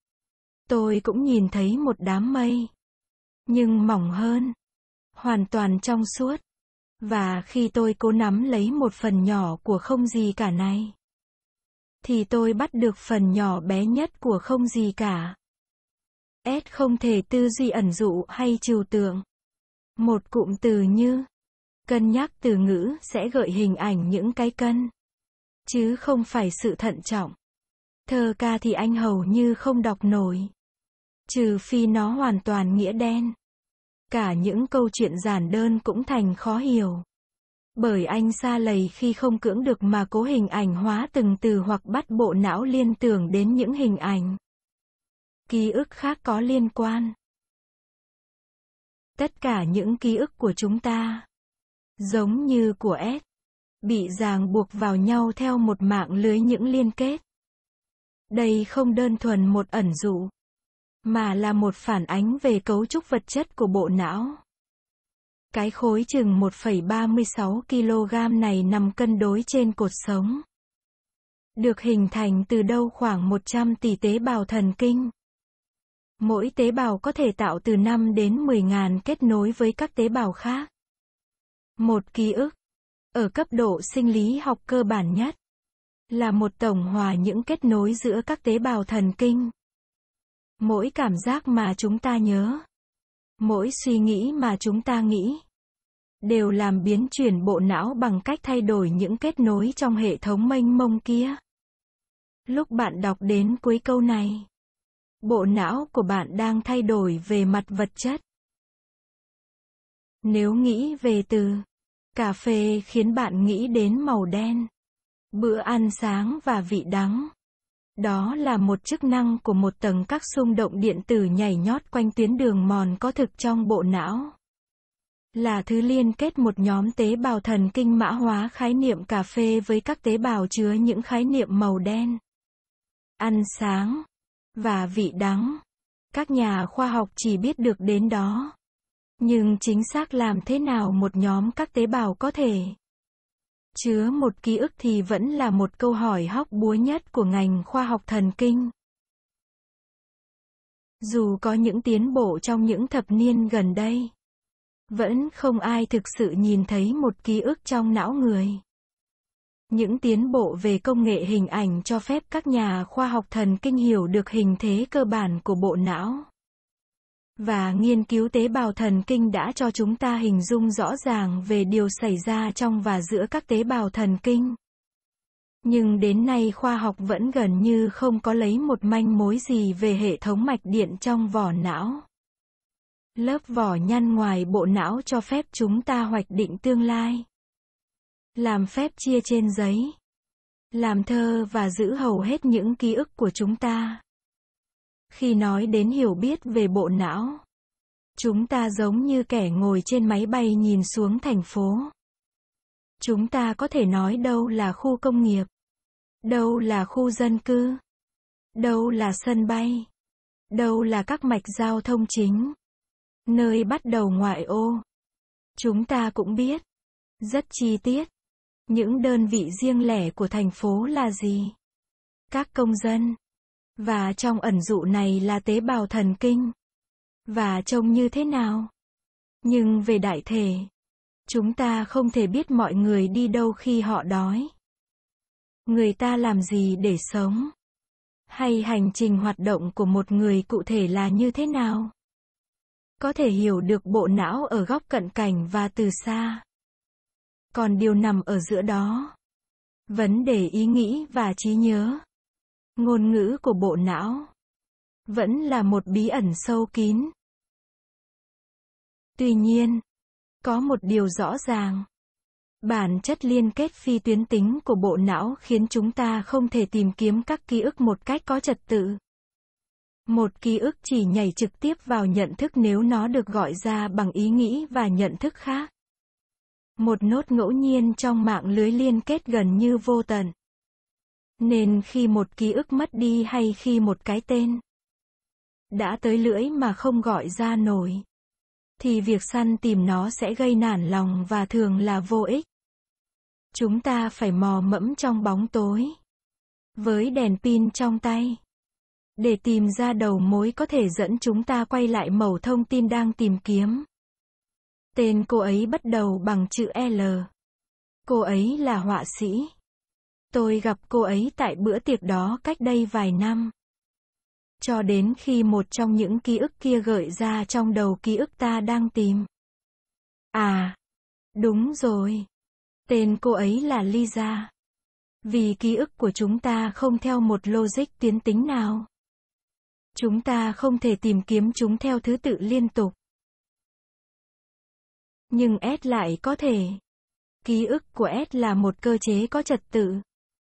[SPEAKER 1] tôi cũng nhìn thấy một đám mây, nhưng mỏng hơn, hoàn toàn trong suốt. Và khi tôi cố nắm lấy một phần nhỏ của không gì cả này, thì tôi bắt được phần nhỏ bé nhất của không gì cả. S không thể tư duy ẩn dụ hay trừu tượng. Một cụm từ như Cân nhắc từ ngữ sẽ gợi hình ảnh những cái cân, chứ không phải sự thận trọng. Thơ ca thì anh hầu như không đọc nổi, trừ phi nó hoàn toàn nghĩa đen. Cả những câu chuyện giản đơn cũng thành khó hiểu. Bởi anh xa lầy khi không cưỡng được mà cố hình ảnh hóa từng từ hoặc bắt bộ não liên tưởng đến những hình ảnh. Ký ức khác có liên quan. Tất cả những ký ức của chúng ta giống như của S, bị ràng buộc vào nhau theo một mạng lưới những liên kết. Đây không đơn thuần một ẩn dụ, mà là một phản ánh về cấu trúc vật chất của bộ não. Cái khối chừng 1,36 kg này nằm cân đối trên cột sống. Được hình thành từ đâu khoảng 100 tỷ tế bào thần kinh. Mỗi tế bào có thể tạo từ 5 đến 10 ngàn kết nối với các tế bào khác. Một ký ức, ở cấp độ sinh lý học cơ bản nhất, là một tổng hòa những kết nối giữa các tế bào thần kinh. Mỗi cảm giác mà chúng ta nhớ, mỗi suy nghĩ mà chúng ta nghĩ, đều làm biến chuyển bộ não bằng cách thay đổi những kết nối trong hệ thống mênh mông kia. Lúc bạn đọc đến cuối câu này, bộ não của bạn đang thay đổi về mặt vật chất. Nếu nghĩ về từ cà phê khiến bạn nghĩ đến màu đen, bữa ăn sáng và vị đắng. Đó là một chức năng của một tầng các xung động điện tử nhảy nhót quanh tuyến đường mòn có thực trong bộ não. Là thứ liên kết một nhóm tế bào thần kinh mã hóa khái niệm cà phê với các tế bào chứa những khái niệm màu đen, ăn sáng và vị đắng. Các nhà khoa học chỉ biết được đến đó. Nhưng chính xác làm thế nào một nhóm các tế bào có thể chứa một ký ức thì vẫn là một câu hỏi hóc búa nhất của ngành khoa học thần kinh. Dù có những tiến bộ trong những thập niên gần đây, vẫn không ai thực sự nhìn thấy một ký ức trong não người. Những tiến bộ về công nghệ hình ảnh cho phép các nhà khoa học thần kinh hiểu được hình thế cơ bản của bộ não. Và nghiên cứu tế bào thần kinh đã cho chúng ta hình dung rõ ràng về điều xảy ra trong và giữa các tế bào thần kinh. Nhưng đến nay khoa học vẫn gần như không có lấy một manh mối gì về hệ thống mạch điện trong vỏ não. Lớp vỏ nhăn ngoài bộ não cho phép chúng ta hoạch định tương lai. Làm phép chia trên giấy. Làm thơ và giữ hầu hết những ký ức của chúng ta. Khi nói đến hiểu biết về bộ não, chúng ta giống như kẻ ngồi trên máy bay nhìn xuống thành phố. Chúng ta có thể nói đâu là khu công nghiệp, đâu là khu dân cư, đâu là sân bay, đâu là các mạch giao thông chính, nơi bắt đầu ngoại ô. Chúng ta cũng biết rất chi tiết những đơn vị riêng lẻ của thành phố là gì? Các công dân và trong ẩn dụ này là tế bào thần kinh. Và trông như thế nào? Nhưng về đại thể, chúng ta không thể biết mọi người đi đâu khi họ đói. Người ta làm gì để sống? Hay hành trình hoạt động của một người cụ thể là như thế nào? Có thể hiểu được bộ não ở góc cận cảnh và từ xa. Còn điều nằm ở giữa đó. Vấn đề ý nghĩ và trí nhớ. Ngôn ngữ của bộ não vẫn là một bí ẩn sâu kín. Tuy nhiên, có một điều rõ ràng. Bản chất liên kết phi tuyến tính của bộ não khiến chúng ta không thể tìm kiếm các ký ức một cách có trật tự. Một ký ức chỉ nhảy trực tiếp vào nhận thức nếu nó được gọi ra bằng ý nghĩ và nhận thức khác. Một nốt ngẫu nhiên trong mạng lưới liên kết gần như vô tận. Nên khi một ký ức mất đi hay khi một cái tên đã tới lưỡi mà không gọi ra nổi, thì việc săn tìm nó sẽ gây nản lòng và thường là vô ích. Chúng ta phải mò mẫm trong bóng tối, với đèn pin trong tay, để tìm ra đầu mối có thể dẫn chúng ta quay lại mẩu thông tin đang tìm kiếm. Tên cô ấy bắt đầu bằng chữ L. Cô ấy là họa sĩ. Tôi gặp cô ấy tại bữa tiệc đó cách đây vài năm. Cho đến khi một trong những ký ức kia gợi ra trong đầu ký ức ta đang tìm. À, đúng rồi. Tên cô ấy là Lisa. Vì ký ức của chúng ta không theo một logic tiến tính nào. Chúng ta không thể tìm kiếm chúng theo thứ tự liên tục. Nhưng S lại có thể. Ký ức của S là một cơ chế có trật tự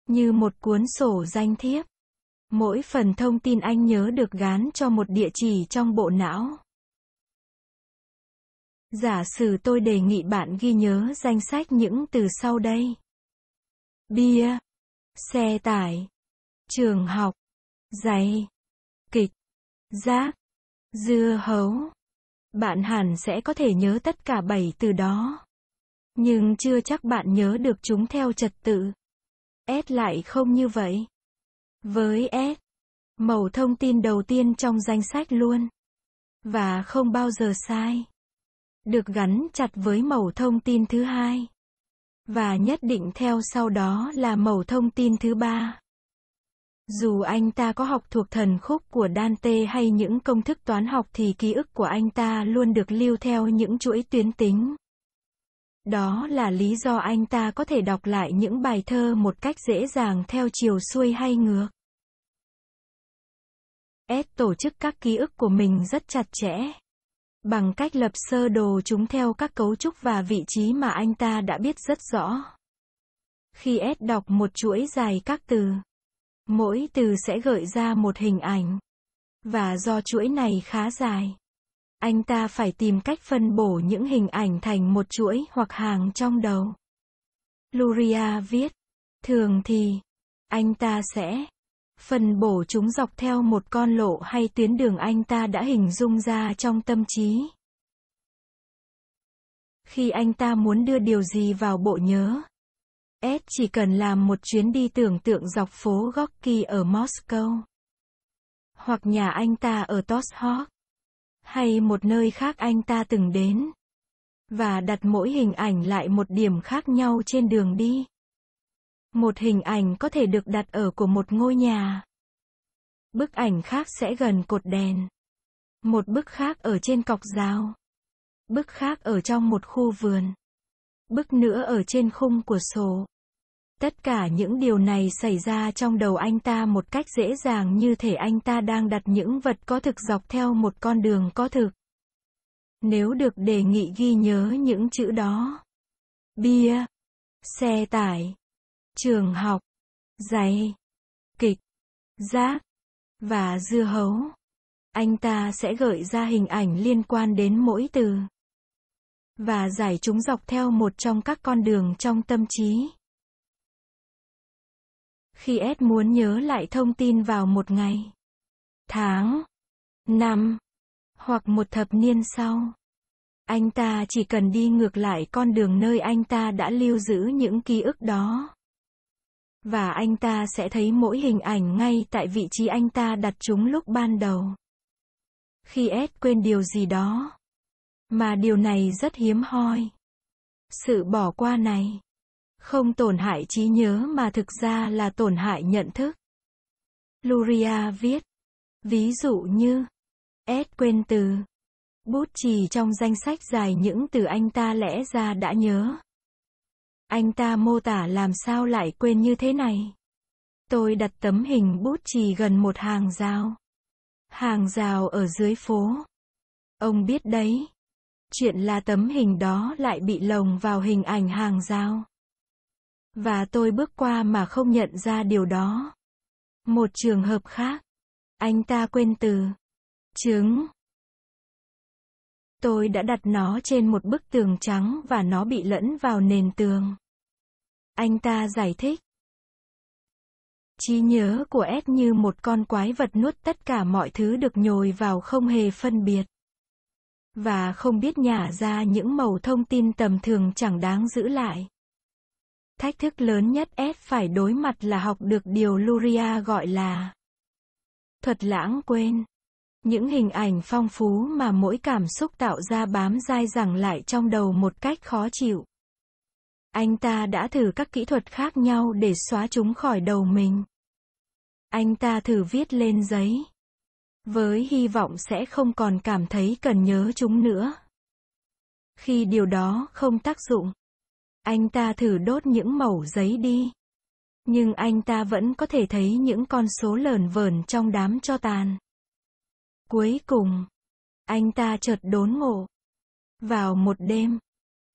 [SPEAKER 1] như một cuốn sổ danh thiếp. Mỗi phần thông tin anh nhớ được gán cho một địa chỉ trong bộ não. Giả sử tôi đề nghị bạn ghi nhớ danh sách những từ sau đây. Bia, xe tải, trường học, giày, kịch, giác dưa hấu. Bạn hẳn sẽ có thể nhớ tất cả 7 từ đó. Nhưng chưa chắc bạn nhớ được chúng theo trật tự. S lại không như vậy. Với S, màu thông tin đầu tiên trong danh sách luôn. Và không bao giờ sai. Được gắn chặt với màu thông tin thứ hai. Và nhất định theo sau đó là màu thông tin thứ ba. Dù anh ta có học thuộc thần khúc của Dante hay những công thức toán học thì ký ức của anh ta luôn được lưu theo những chuỗi tuyến tính. Đó là lý do anh ta có thể đọc lại những bài thơ một cách dễ dàng theo chiều xuôi hay ngược. S tổ chức các ký ức của mình rất chặt chẽ. Bằng cách lập sơ đồ chúng theo các cấu trúc và vị trí mà anh ta đã biết rất rõ. Khi S đọc một chuỗi dài các từ, mỗi từ sẽ gợi ra một hình ảnh. Và do chuỗi này khá dài, anh ta phải tìm cách phân bổ những hình ảnh thành một chuỗi hoặc hàng trong đầu. Luria viết, thường thì, anh ta sẽ phân bổ chúng dọc theo một con lộ hay tuyến đường anh ta đã hình dung ra trong tâm trí. Khi anh ta muốn đưa điều gì vào bộ nhớ, Ed chỉ cần làm một chuyến đi tưởng tượng dọc phố Gorky ở Moscow. Hoặc nhà anh ta ở Toshock hay một nơi khác anh ta từng đến. Và đặt mỗi hình ảnh lại một điểm khác nhau trên đường đi. Một hình ảnh có thể được đặt ở của một ngôi nhà. Bức ảnh khác sẽ gần cột đèn. Một bức khác ở trên cọc rào. Bức khác ở trong một khu vườn. Bức nữa ở trên khung của sổ. Tất cả những điều này xảy ra trong đầu anh ta một cách dễ dàng như thể anh ta đang đặt những vật có thực dọc theo một con đường có thực. Nếu được đề nghị ghi nhớ những chữ đó. Bia, xe tải, trường học, giày, kịch, giác và dưa hấu. Anh ta sẽ gợi ra hình ảnh liên quan đến mỗi từ. Và giải chúng dọc theo một trong các con đường trong tâm trí khi Ed muốn nhớ lại thông tin vào một ngày, tháng, năm, hoặc một thập niên sau. Anh ta chỉ cần đi ngược lại con đường nơi anh ta đã lưu giữ những ký ức đó. Và anh ta sẽ thấy mỗi hình ảnh ngay tại vị trí anh ta đặt chúng lúc ban đầu. Khi Ed quên điều gì đó. Mà điều này rất hiếm hoi. Sự bỏ qua này. Không tổn hại trí nhớ mà thực ra là tổn hại nhận thức. Luria viết. Ví dụ như, S quên từ. Bút chì trong danh sách dài những từ anh ta lẽ ra đã nhớ. Anh ta mô tả làm sao lại quên như thế này. Tôi đặt tấm hình bút chì gần một hàng rào. Hàng rào ở dưới phố. Ông biết đấy. Chuyện là tấm hình đó lại bị lồng vào hình ảnh hàng rào. Và tôi bước qua mà không nhận ra điều đó. Một trường hợp khác, anh ta quên từ trứng. Tôi đã đặt nó trên một bức tường trắng và nó bị lẫn vào nền tường. Anh ta giải thích. Trí nhớ của Ed như một con quái vật nuốt tất cả mọi thứ được nhồi vào không hề phân biệt. Và không biết nhả ra những màu thông tin tầm thường chẳng đáng giữ lại. Thách thức lớn nhất S phải đối mặt là học được điều Luria gọi là thuật lãng quên. Những hình ảnh phong phú mà mỗi cảm xúc tạo ra bám dai dẳng lại trong đầu một cách khó chịu. Anh ta đã thử các kỹ thuật khác nhau để xóa chúng khỏi đầu mình. Anh ta thử viết lên giấy. Với hy vọng sẽ không còn cảm thấy cần nhớ chúng nữa. Khi điều đó không tác dụng, anh ta thử đốt những mẩu giấy đi. Nhưng anh ta vẫn có thể thấy những con số lờn vờn trong đám cho tàn. Cuối cùng, anh ta chợt đốn ngộ. Vào một đêm,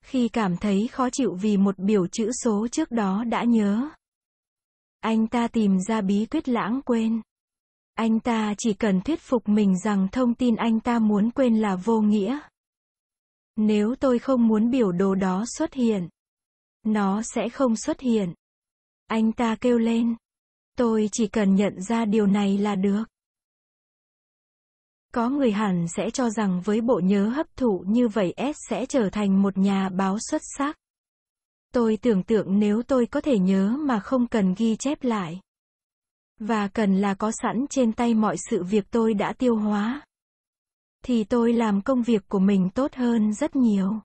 [SPEAKER 1] khi cảm thấy khó chịu vì một biểu chữ số trước đó đã nhớ. Anh ta tìm ra bí quyết lãng quên. Anh ta chỉ cần thuyết phục mình rằng thông tin anh ta muốn quên là vô nghĩa. Nếu tôi không muốn biểu đồ đó xuất hiện, nó sẽ không xuất hiện. Anh ta kêu lên. Tôi chỉ cần nhận ra điều này là được. Có người hẳn sẽ cho rằng với bộ nhớ hấp thụ như vậy S sẽ trở thành một nhà báo xuất sắc. Tôi tưởng tượng nếu tôi có thể nhớ mà không cần ghi chép lại. Và cần là có sẵn trên tay mọi sự việc tôi đã tiêu hóa. Thì tôi làm công việc của mình tốt hơn rất nhiều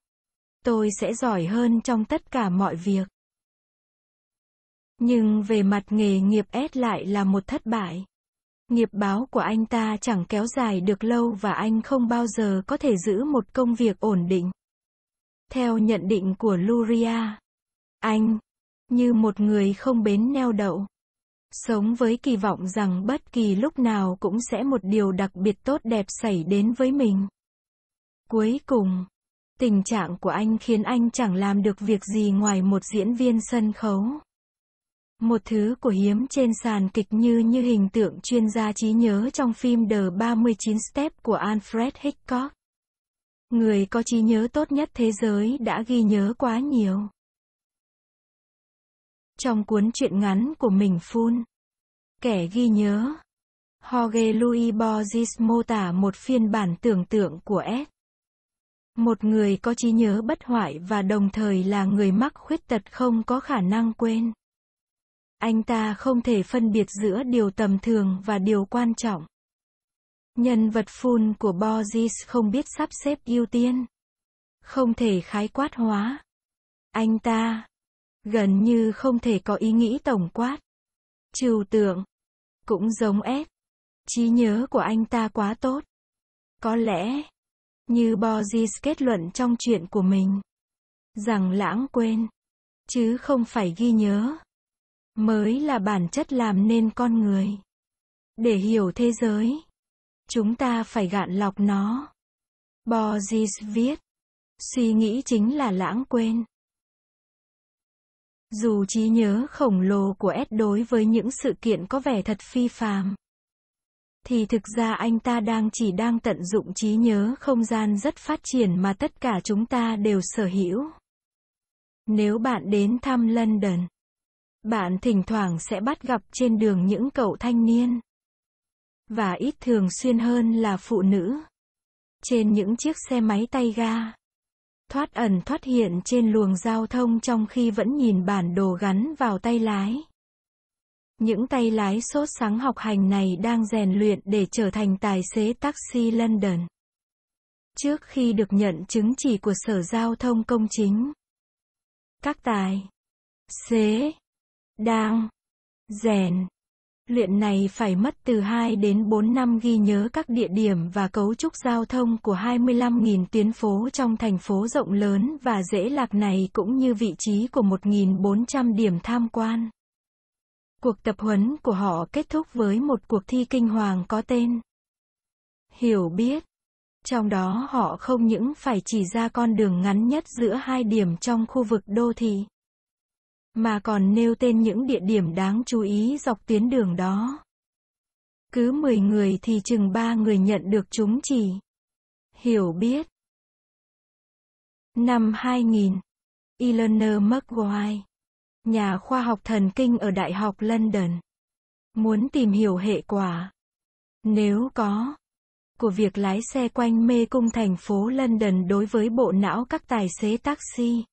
[SPEAKER 1] tôi sẽ giỏi hơn trong tất cả mọi việc. Nhưng về mặt nghề nghiệp S lại là một thất bại. Nghiệp báo của anh ta chẳng kéo dài được lâu và anh không bao giờ có thể giữ một công việc ổn định. Theo nhận định của Luria, anh như một người không bến neo đậu, sống với kỳ vọng rằng bất kỳ lúc nào cũng sẽ một điều đặc biệt tốt đẹp xảy đến với mình. Cuối cùng Tình trạng của anh khiến anh chẳng làm được việc gì ngoài một diễn viên sân khấu. Một thứ của hiếm trên sàn kịch như như hình tượng chuyên gia trí nhớ trong phim The 39 Step của Alfred Hitchcock. Người có trí nhớ tốt nhất thế giới đã ghi nhớ quá nhiều. Trong cuốn truyện ngắn của mình phun, kẻ ghi nhớ, Jorge Luis Borges mô tả một phiên bản tưởng tượng của Ed. Một người có trí nhớ bất hoại và đồng thời là người mắc khuyết tật không có khả năng quên. Anh ta không thể phân biệt giữa điều tầm thường và điều quan trọng. Nhân vật phun của Borges không biết sắp xếp ưu tiên. Không thể khái quát hóa. Anh ta gần như không thể có ý nghĩ tổng quát. Trừu tượng cũng giống S. trí nhớ của anh ta quá tốt. Có lẽ như Borges kết luận trong chuyện của mình, rằng lãng quên, chứ không phải ghi nhớ, mới là bản chất làm nên con người. Để hiểu thế giới, chúng ta phải gạn lọc nó. Borges viết, suy nghĩ chính là lãng quên. Dù trí nhớ khổng lồ của S đối với những sự kiện có vẻ thật phi phàm, thì thực ra anh ta đang chỉ đang tận dụng trí nhớ không gian rất phát triển mà tất cả chúng ta đều sở hữu. Nếu bạn đến thăm London, bạn thỉnh thoảng sẽ bắt gặp trên đường những cậu thanh niên và ít thường xuyên hơn là phụ nữ trên những chiếc xe máy tay ga thoát ẩn thoát hiện trên luồng giao thông trong khi vẫn nhìn bản đồ gắn vào tay lái những tay lái sốt sáng học hành này đang rèn luyện để trở thành tài xế taxi London. Trước khi được nhận chứng chỉ của Sở Giao thông Công chính, các tài xế đang rèn luyện này phải mất từ 2 đến 4 năm ghi nhớ các địa điểm và cấu trúc giao thông của 25.000 tuyến phố trong thành phố rộng lớn và dễ lạc này cũng như vị trí của 1.400 điểm tham quan. Cuộc tập huấn của họ kết thúc với một cuộc thi kinh hoàng có tên Hiểu biết. Trong đó họ không những phải chỉ ra con đường ngắn nhất giữa hai điểm trong khu vực đô thị, mà còn nêu tên những địa điểm đáng chú ý dọc tuyến đường đó. Cứ 10 người thì chừng 3 người nhận được chúng chỉ. Hiểu biết. Năm 2000, Eleanor McGuire nhà khoa học thần kinh ở Đại học London. Muốn tìm hiểu hệ quả, nếu có, của việc lái xe quanh mê cung thành phố London đối với bộ não các tài xế taxi.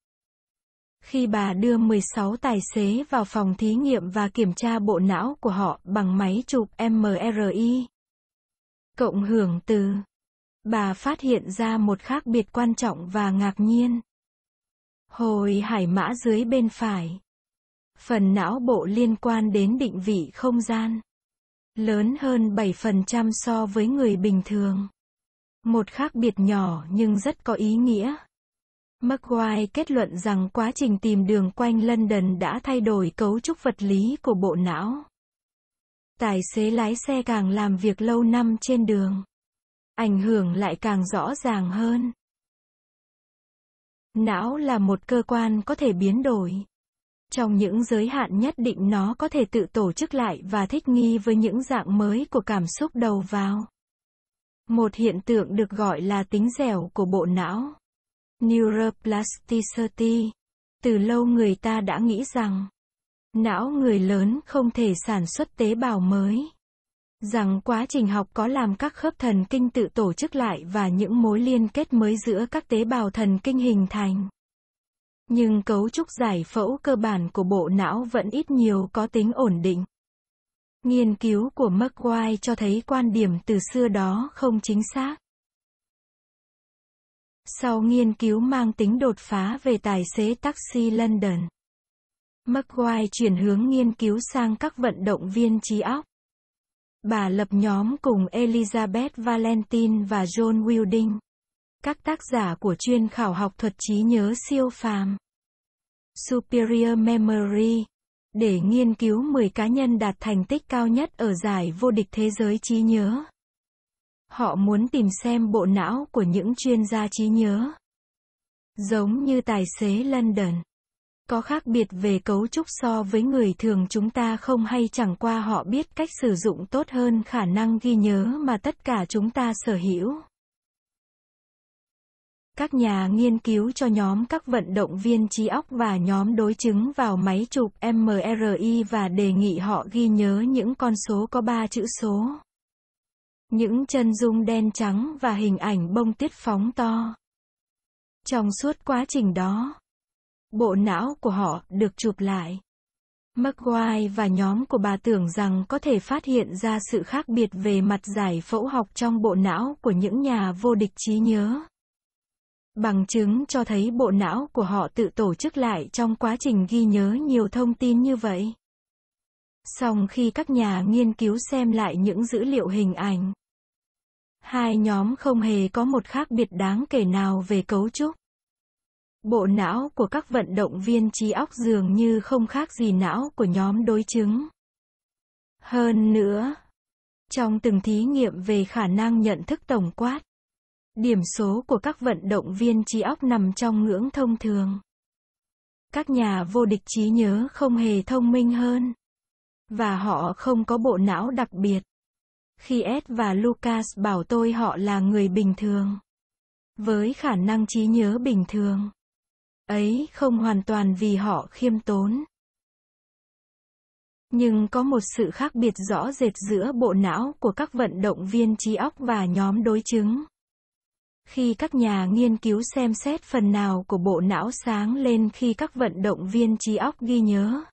[SPEAKER 1] Khi bà đưa 16 tài xế vào phòng thí nghiệm và kiểm tra bộ não của họ bằng máy chụp MRI. Cộng hưởng từ Bà phát hiện ra một khác biệt quan trọng và ngạc nhiên. Hồi hải mã dưới bên phải. Phần não bộ liên quan đến định vị không gian. Lớn hơn 7% so với người bình thường. Một khác biệt nhỏ nhưng rất có ý nghĩa. McGuire kết luận rằng quá trình tìm đường quanh London đã thay đổi cấu trúc vật lý của bộ não. Tài xế lái xe càng làm việc lâu năm trên đường. Ảnh hưởng lại càng rõ ràng hơn. Não là một cơ quan có thể biến đổi. Trong những giới hạn nhất định nó có thể tự tổ chức lại và thích nghi với những dạng mới của cảm xúc đầu vào. Một hiện tượng được gọi là tính dẻo của bộ não. Neuroplasticity. Từ lâu người ta đã nghĩ rằng não người lớn không thể sản xuất tế bào mới rằng quá trình học có làm các khớp thần kinh tự tổ chức lại và những mối liên kết mới giữa các tế bào thần kinh hình thành nhưng cấu trúc giải phẫu cơ bản của bộ não vẫn ít nhiều có tính ổn định. Nghiên cứu của McGuire cho thấy quan điểm từ xưa đó không chính xác. Sau nghiên cứu mang tính đột phá về tài xế taxi London, McGuire chuyển hướng nghiên cứu sang các vận động viên trí óc. Bà lập nhóm cùng Elizabeth Valentine và John Wilding. Các tác giả của chuyên khảo học thuật trí nhớ siêu phàm. Superior Memory để nghiên cứu 10 cá nhân đạt thành tích cao nhất ở giải vô địch thế giới trí nhớ. Họ muốn tìm xem bộ não của những chuyên gia trí nhớ. Giống như tài xế London. Có khác biệt về cấu trúc so với người thường chúng ta không hay chẳng qua họ biết cách sử dụng tốt hơn khả năng ghi nhớ mà tất cả chúng ta sở hữu các nhà nghiên cứu cho nhóm các vận động viên trí óc và nhóm đối chứng vào máy chụp MRI và đề nghị họ ghi nhớ những con số có ba chữ số. Những chân dung đen trắng và hình ảnh bông tiết phóng to. Trong suốt quá trình đó, bộ não của họ được chụp lại. McGuire và nhóm của bà tưởng rằng có thể phát hiện ra sự khác biệt về mặt giải phẫu học trong bộ não của những nhà vô địch trí nhớ. Bằng chứng cho thấy bộ não của họ tự tổ chức lại trong quá trình ghi nhớ nhiều thông tin như vậy. Song khi các nhà nghiên cứu xem lại những dữ liệu hình ảnh, hai nhóm không hề có một khác biệt đáng kể nào về cấu trúc. Bộ não của các vận động viên trí óc dường như không khác gì não của nhóm đối chứng. Hơn nữa, trong từng thí nghiệm về khả năng nhận thức tổng quát, Điểm số của các vận động viên trí óc nằm trong ngưỡng thông thường. Các nhà vô địch trí nhớ không hề thông minh hơn. Và họ không có bộ não đặc biệt. Khi Ed và Lucas bảo tôi họ là người bình thường. Với khả năng trí nhớ bình thường. Ấy không hoàn toàn vì họ khiêm tốn. Nhưng có một sự khác biệt rõ rệt giữa bộ não của các vận động viên trí óc và nhóm đối chứng khi các nhà nghiên cứu xem xét phần nào của bộ não sáng lên khi các vận động viên trí óc ghi nhớ.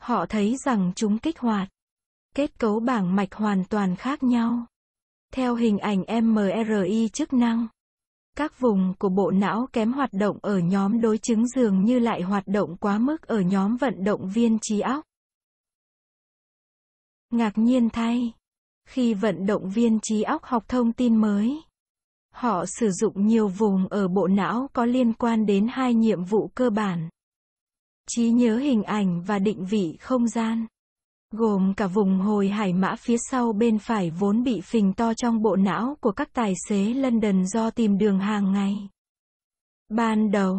[SPEAKER 1] Họ thấy rằng chúng kích hoạt. Kết cấu bảng mạch hoàn toàn khác nhau. Theo hình ảnh MRI chức năng, các vùng của bộ não kém hoạt động ở nhóm đối chứng dường như lại hoạt động quá mức ở nhóm vận động viên trí óc. Ngạc nhiên thay, khi vận động viên trí óc học thông tin mới, Họ sử dụng nhiều vùng ở bộ não có liên quan đến hai nhiệm vụ cơ bản. Trí nhớ hình ảnh và định vị không gian gồm cả vùng hồi hải mã phía sau bên phải vốn bị phình to trong bộ não của các tài xế London do tìm đường hàng ngày. Ban đầu,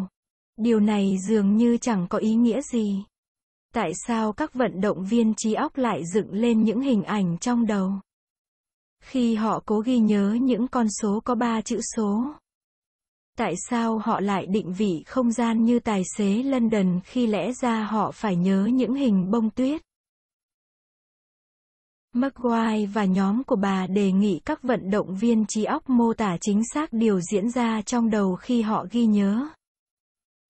[SPEAKER 1] điều này dường như chẳng có ý nghĩa gì. Tại sao các vận động viên trí óc lại dựng lên những hình ảnh trong đầu? Khi họ cố ghi nhớ những con số có ba chữ số. Tại sao họ lại định vị không gian như tài xế London khi lẽ ra họ phải nhớ những hình bông tuyết? McGuire và nhóm của bà đề nghị các vận động viên trí óc mô tả chính xác điều diễn ra trong đầu khi họ ghi nhớ.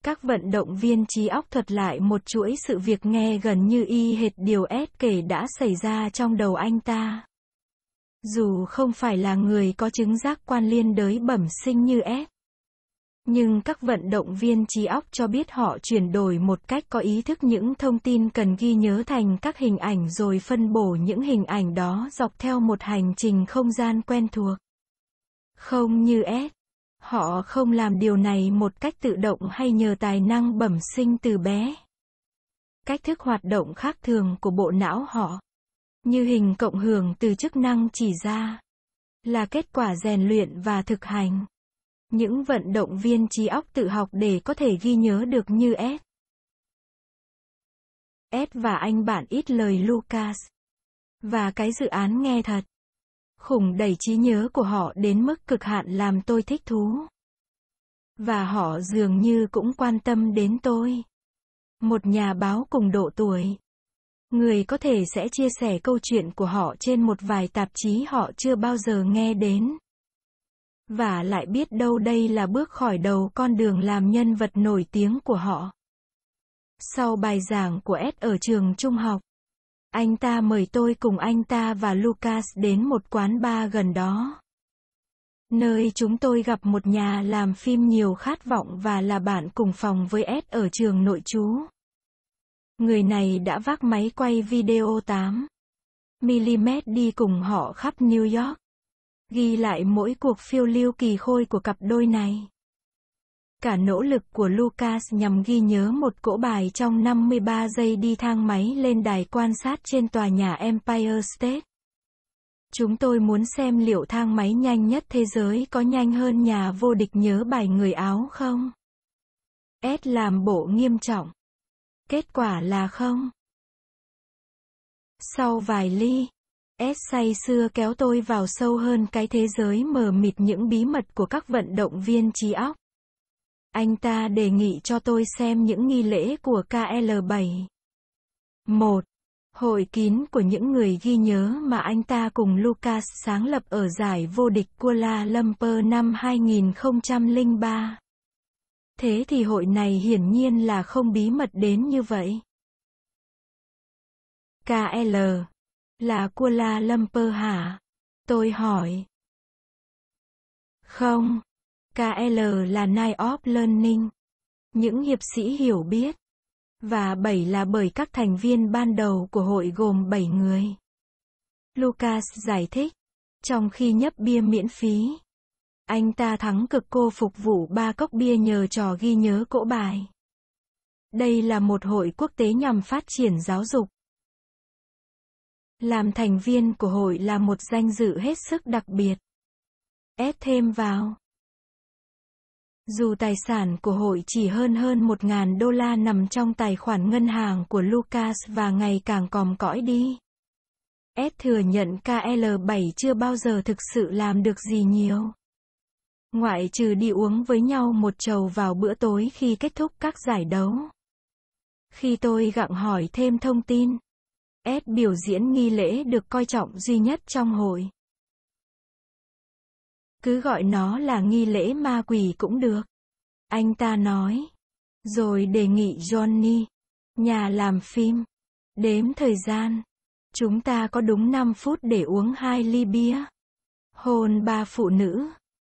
[SPEAKER 1] Các vận động viên trí óc thuật lại một chuỗi sự việc nghe gần như y hệt điều S kể đã xảy ra trong đầu anh ta. Dù không phải là người có chứng giác quan liên đới bẩm sinh như S. Nhưng các vận động viên trí óc cho biết họ chuyển đổi một cách có ý thức những thông tin cần ghi nhớ thành các hình ảnh rồi phân bổ những hình ảnh đó dọc theo một hành trình không gian quen thuộc. Không như S. Họ không làm điều này một cách tự động hay nhờ tài năng bẩm sinh từ bé. Cách thức hoạt động khác thường của bộ não họ như hình cộng hưởng từ chức năng chỉ ra là kết quả rèn luyện và thực hành. Những vận động viên trí óc tự học để có thể ghi nhớ được như S. S và anh bạn ít lời Lucas. Và cái dự án nghe thật. Khủng đẩy trí nhớ của họ đến mức cực hạn làm tôi thích thú. Và họ dường như cũng quan tâm đến tôi. Một nhà báo cùng độ tuổi người có thể sẽ chia sẻ câu chuyện của họ trên một vài tạp chí họ chưa bao giờ nghe đến. Và lại biết đâu đây là bước khỏi đầu con đường làm nhân vật nổi tiếng của họ. Sau bài giảng của Ed ở trường trung học, anh ta mời tôi cùng anh ta và Lucas đến một quán bar gần đó. Nơi chúng tôi gặp một nhà làm phim nhiều khát vọng và là bạn cùng phòng với Ed ở trường nội trú. Người này đã vác máy quay video 8mm đi cùng họ khắp New York. Ghi lại mỗi cuộc phiêu lưu kỳ khôi của cặp đôi này. Cả nỗ lực của Lucas nhằm ghi nhớ một cỗ bài trong 53 giây đi thang máy lên đài quan sát trên tòa nhà Empire State. Chúng tôi muốn xem liệu thang máy nhanh nhất thế giới có nhanh hơn nhà vô địch nhớ bài người Áo không? Ed làm bộ nghiêm trọng. Kết quả là không. Sau vài ly, S say xưa kéo tôi vào sâu hơn cái thế giới mờ mịt những bí mật của các vận động viên trí óc. Anh ta đề nghị cho tôi xem những nghi lễ của KL7. 1. Hội kín của những người ghi nhớ mà anh ta cùng Lucas sáng lập ở giải vô địch Kuala Lumpur năm 2003. Thế thì hội này hiển nhiên là không bí mật đến như vậy. KL là Kuala Lumpur hả? Tôi hỏi. Không, KL là Night of Learning. Những hiệp sĩ hiểu biết và bảy là bởi các thành viên ban đầu của hội gồm bảy người. Lucas giải thích, trong khi nhấp bia miễn phí anh ta thắng cực cô phục vụ ba cốc bia nhờ trò ghi nhớ cỗ bài. Đây là một hội quốc tế nhằm phát triển giáo dục. Làm thành viên của hội là một danh dự hết sức đặc biệt. Ép thêm vào. Dù tài sản của hội chỉ hơn hơn 1.000 đô la nằm trong tài khoản ngân hàng của Lucas và ngày càng còm cõi đi. S thừa nhận KL7 chưa bao giờ thực sự làm được gì nhiều. Ngoại trừ đi uống với nhau một chầu vào bữa tối khi kết thúc các giải đấu. Khi tôi gặng hỏi thêm thông tin, S biểu diễn nghi lễ được coi trọng duy nhất trong hội. Cứ gọi nó là nghi lễ ma quỷ cũng được. Anh ta nói. Rồi đề nghị Johnny, nhà làm phim, đếm thời gian. Chúng ta có đúng 5 phút để uống hai ly bia. hôn ba phụ nữ.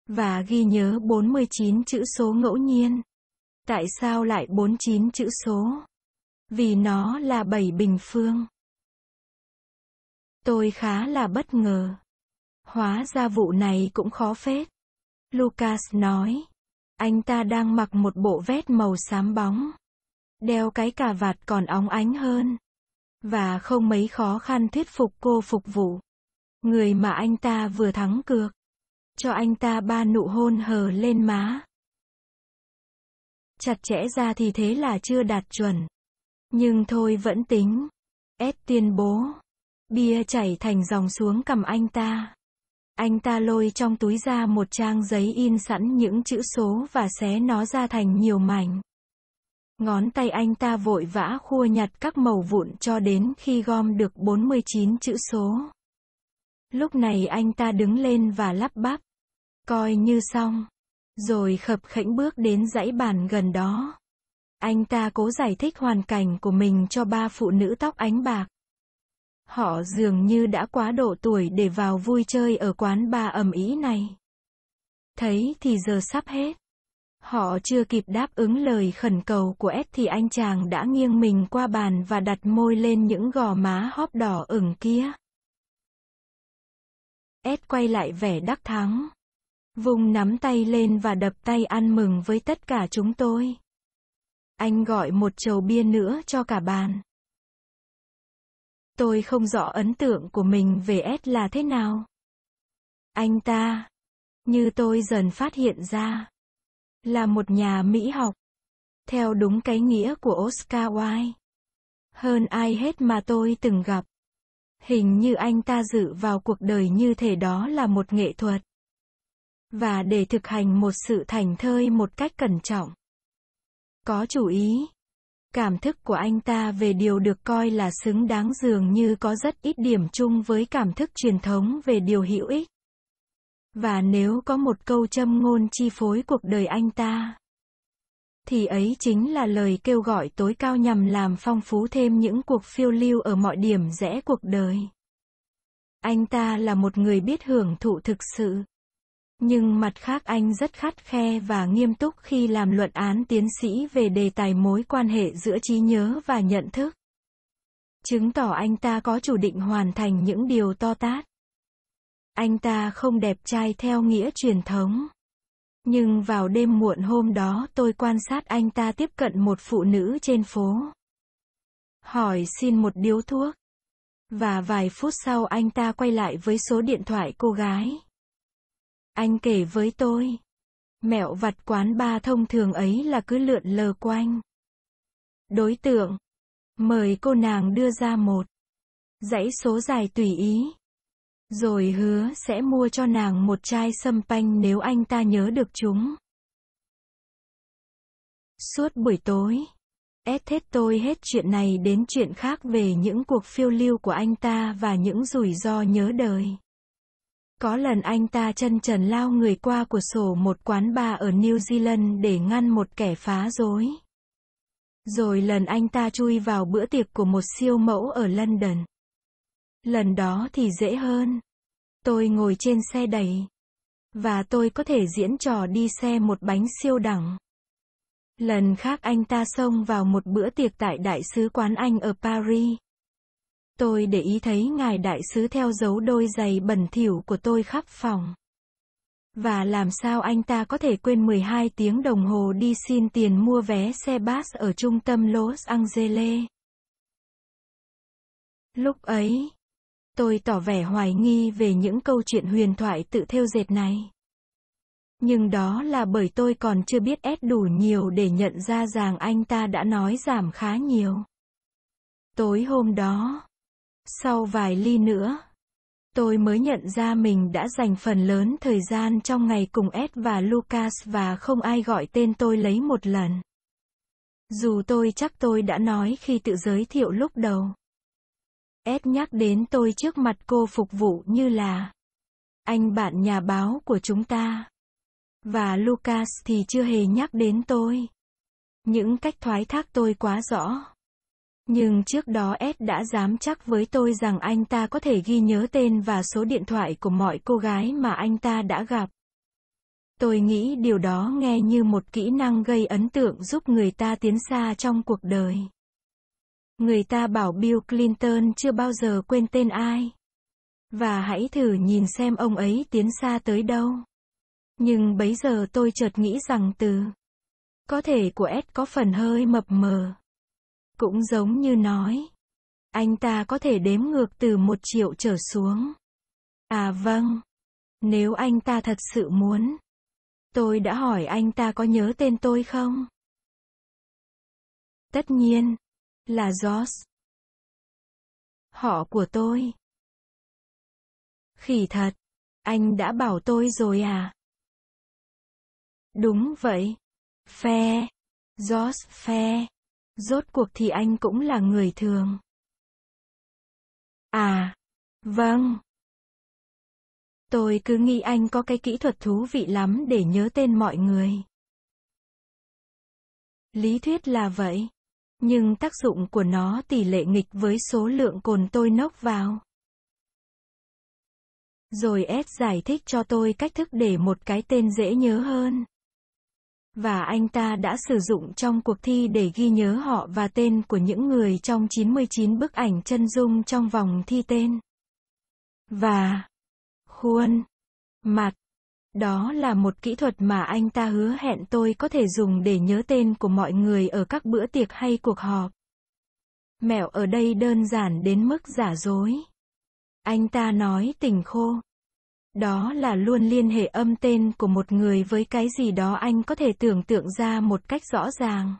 [SPEAKER 1] Và ghi nhớ 49 chữ số ngẫu nhiên. Tại sao lại 49 chữ số? Vì nó là 7 bình phương. Tôi khá là bất ngờ. Hóa ra vụ này cũng khó phết. Lucas nói. Anh ta đang mặc một bộ vest màu xám bóng. Đeo cái cà vạt còn óng ánh hơn. Và không mấy khó khăn thuyết phục cô phục vụ. Người mà anh ta vừa thắng cược. Cho anh ta ba nụ hôn hờ lên má. Chặt chẽ ra thì thế là chưa đạt chuẩn. Nhưng thôi vẫn tính. Ed tuyên bố. Bia chảy thành dòng xuống cầm anh ta. Anh ta lôi trong túi ra một trang giấy in sẵn những chữ số và xé nó ra thành nhiều mảnh. Ngón tay anh ta vội vã khua nhặt các màu vụn cho đến khi gom được 49 chữ số. Lúc này anh ta đứng lên và lắp bắp. Coi như xong. Rồi khập khẽnh bước đến dãy bàn gần đó. Anh ta cố giải thích hoàn cảnh của mình cho ba phụ nữ tóc ánh bạc. Họ dường như đã quá độ tuổi để vào vui chơi ở quán ba ẩm ý này. Thấy thì giờ sắp hết. Họ chưa kịp đáp ứng lời khẩn cầu của S thì anh chàng đã nghiêng mình qua bàn và đặt môi lên những gò má hóp đỏ ửng kia. S quay lại vẻ đắc thắng. Vùng nắm tay lên và đập tay ăn mừng với tất cả chúng tôi. Anh gọi một chầu bia nữa cho cả bàn. Tôi không rõ ấn tượng của mình về S là thế nào. Anh ta, như tôi dần phát hiện ra, là một nhà mỹ học, theo đúng cái nghĩa của Oscar Wilde. Hơn ai hết mà tôi từng gặp. Hình như anh ta dự vào cuộc đời như thể đó là một nghệ thuật. Và để thực hành một sự thành thơi một cách cẩn trọng. Có chủ ý. Cảm thức của anh ta về điều được coi là xứng đáng dường như có rất ít điểm chung với cảm thức truyền thống về điều hữu ích. Và nếu có một câu châm ngôn chi phối cuộc đời anh ta, thì ấy chính là lời kêu gọi tối cao nhằm làm phong phú thêm những cuộc phiêu lưu ở mọi điểm rẽ cuộc đời. Anh ta là một người biết hưởng thụ thực sự. Nhưng mặt khác anh rất khắt khe và nghiêm túc khi làm luận án tiến sĩ về đề tài mối quan hệ giữa trí nhớ và nhận thức. Chứng tỏ anh ta có chủ định hoàn thành những điều to tát. Anh ta không đẹp trai theo nghĩa truyền thống. Nhưng vào đêm muộn hôm đó tôi quan sát anh ta tiếp cận một phụ nữ trên phố. Hỏi xin một điếu thuốc. Và vài phút sau anh ta quay lại với số điện thoại cô gái. Anh kể với tôi. Mẹo vặt quán ba thông thường ấy là cứ lượn lờ quanh. Đối tượng. Mời cô nàng đưa ra một. Dãy số dài tùy ý. Rồi hứa sẽ mua cho nàng một chai sâm panh nếu anh ta nhớ được chúng. Suốt buổi tối, ép hết tôi hết chuyện này đến chuyện khác về những cuộc phiêu lưu của anh ta và những rủi ro nhớ đời. Có lần anh ta chân trần lao người qua cửa sổ một quán bar ở New Zealand để ngăn một kẻ phá rối. Rồi lần anh ta chui vào bữa tiệc của một siêu mẫu ở London. Lần đó thì dễ hơn. Tôi ngồi trên xe đẩy. Và tôi có thể diễn trò đi xe một bánh siêu đẳng. Lần khác anh ta xông vào một bữa tiệc tại Đại sứ quán Anh ở Paris. Tôi để ý thấy ngài đại sứ theo dấu đôi giày bẩn thỉu của tôi khắp phòng. Và làm sao anh ta có thể quên 12 tiếng đồng hồ đi xin tiền mua vé xe bus ở trung tâm Los Angeles. Lúc ấy, Tôi tỏ vẻ hoài nghi về những câu chuyện huyền thoại tự theo dệt này. Nhưng đó là bởi tôi còn chưa biết ép đủ nhiều để nhận ra rằng anh ta đã nói giảm khá nhiều. Tối hôm đó, sau vài ly nữa, tôi mới nhận ra mình đã dành phần lớn thời gian trong ngày cùng Ed và Lucas và không ai gọi tên tôi lấy một lần. Dù tôi chắc tôi đã nói khi tự giới thiệu lúc đầu. S nhắc đến tôi trước mặt cô phục vụ như là anh bạn nhà báo của chúng ta. Và Lucas thì chưa hề nhắc đến tôi. Những cách thoái thác tôi quá rõ. Nhưng trước đó Ed đã dám chắc với tôi rằng anh ta có thể ghi nhớ tên và số điện thoại của mọi cô gái mà anh ta đã gặp. Tôi nghĩ điều đó nghe như một kỹ năng gây ấn tượng giúp người ta tiến xa trong cuộc đời. Người ta bảo Bill Clinton chưa bao giờ quên tên ai. Và hãy thử nhìn xem ông ấy tiến xa tới đâu. Nhưng bấy giờ tôi chợt nghĩ rằng từ có thể của Ed có phần hơi mập mờ. Cũng giống như nói, anh ta có thể đếm ngược từ một triệu trở xuống. À vâng, nếu anh ta thật sự muốn. Tôi đã hỏi anh ta có nhớ tên tôi không? Tất nhiên, là Josh. Họ của tôi. Khỉ thật. Anh đã bảo tôi rồi à? Đúng vậy. Phe. Josh phe. Rốt cuộc thì anh cũng là người thường. À. Vâng. Tôi cứ nghĩ anh có cái kỹ thuật thú vị lắm để nhớ tên mọi người. Lý thuyết là vậy nhưng tác dụng của nó tỷ lệ nghịch với số lượng cồn tôi nốc vào. Rồi Ed giải thích cho tôi cách thức để một cái tên dễ nhớ hơn. Và anh ta đã sử dụng trong cuộc thi để ghi nhớ họ và tên của những người trong 99 bức ảnh chân dung trong vòng thi tên. Và khuôn mặt đó là một kỹ thuật mà anh ta hứa hẹn tôi có thể dùng để nhớ tên của mọi người ở các bữa tiệc hay cuộc họp. Mẹo ở đây đơn giản đến mức giả dối. Anh ta nói tỉnh khô. Đó là luôn liên hệ âm tên của một người với cái gì đó anh có thể tưởng tượng ra một cách rõ ràng.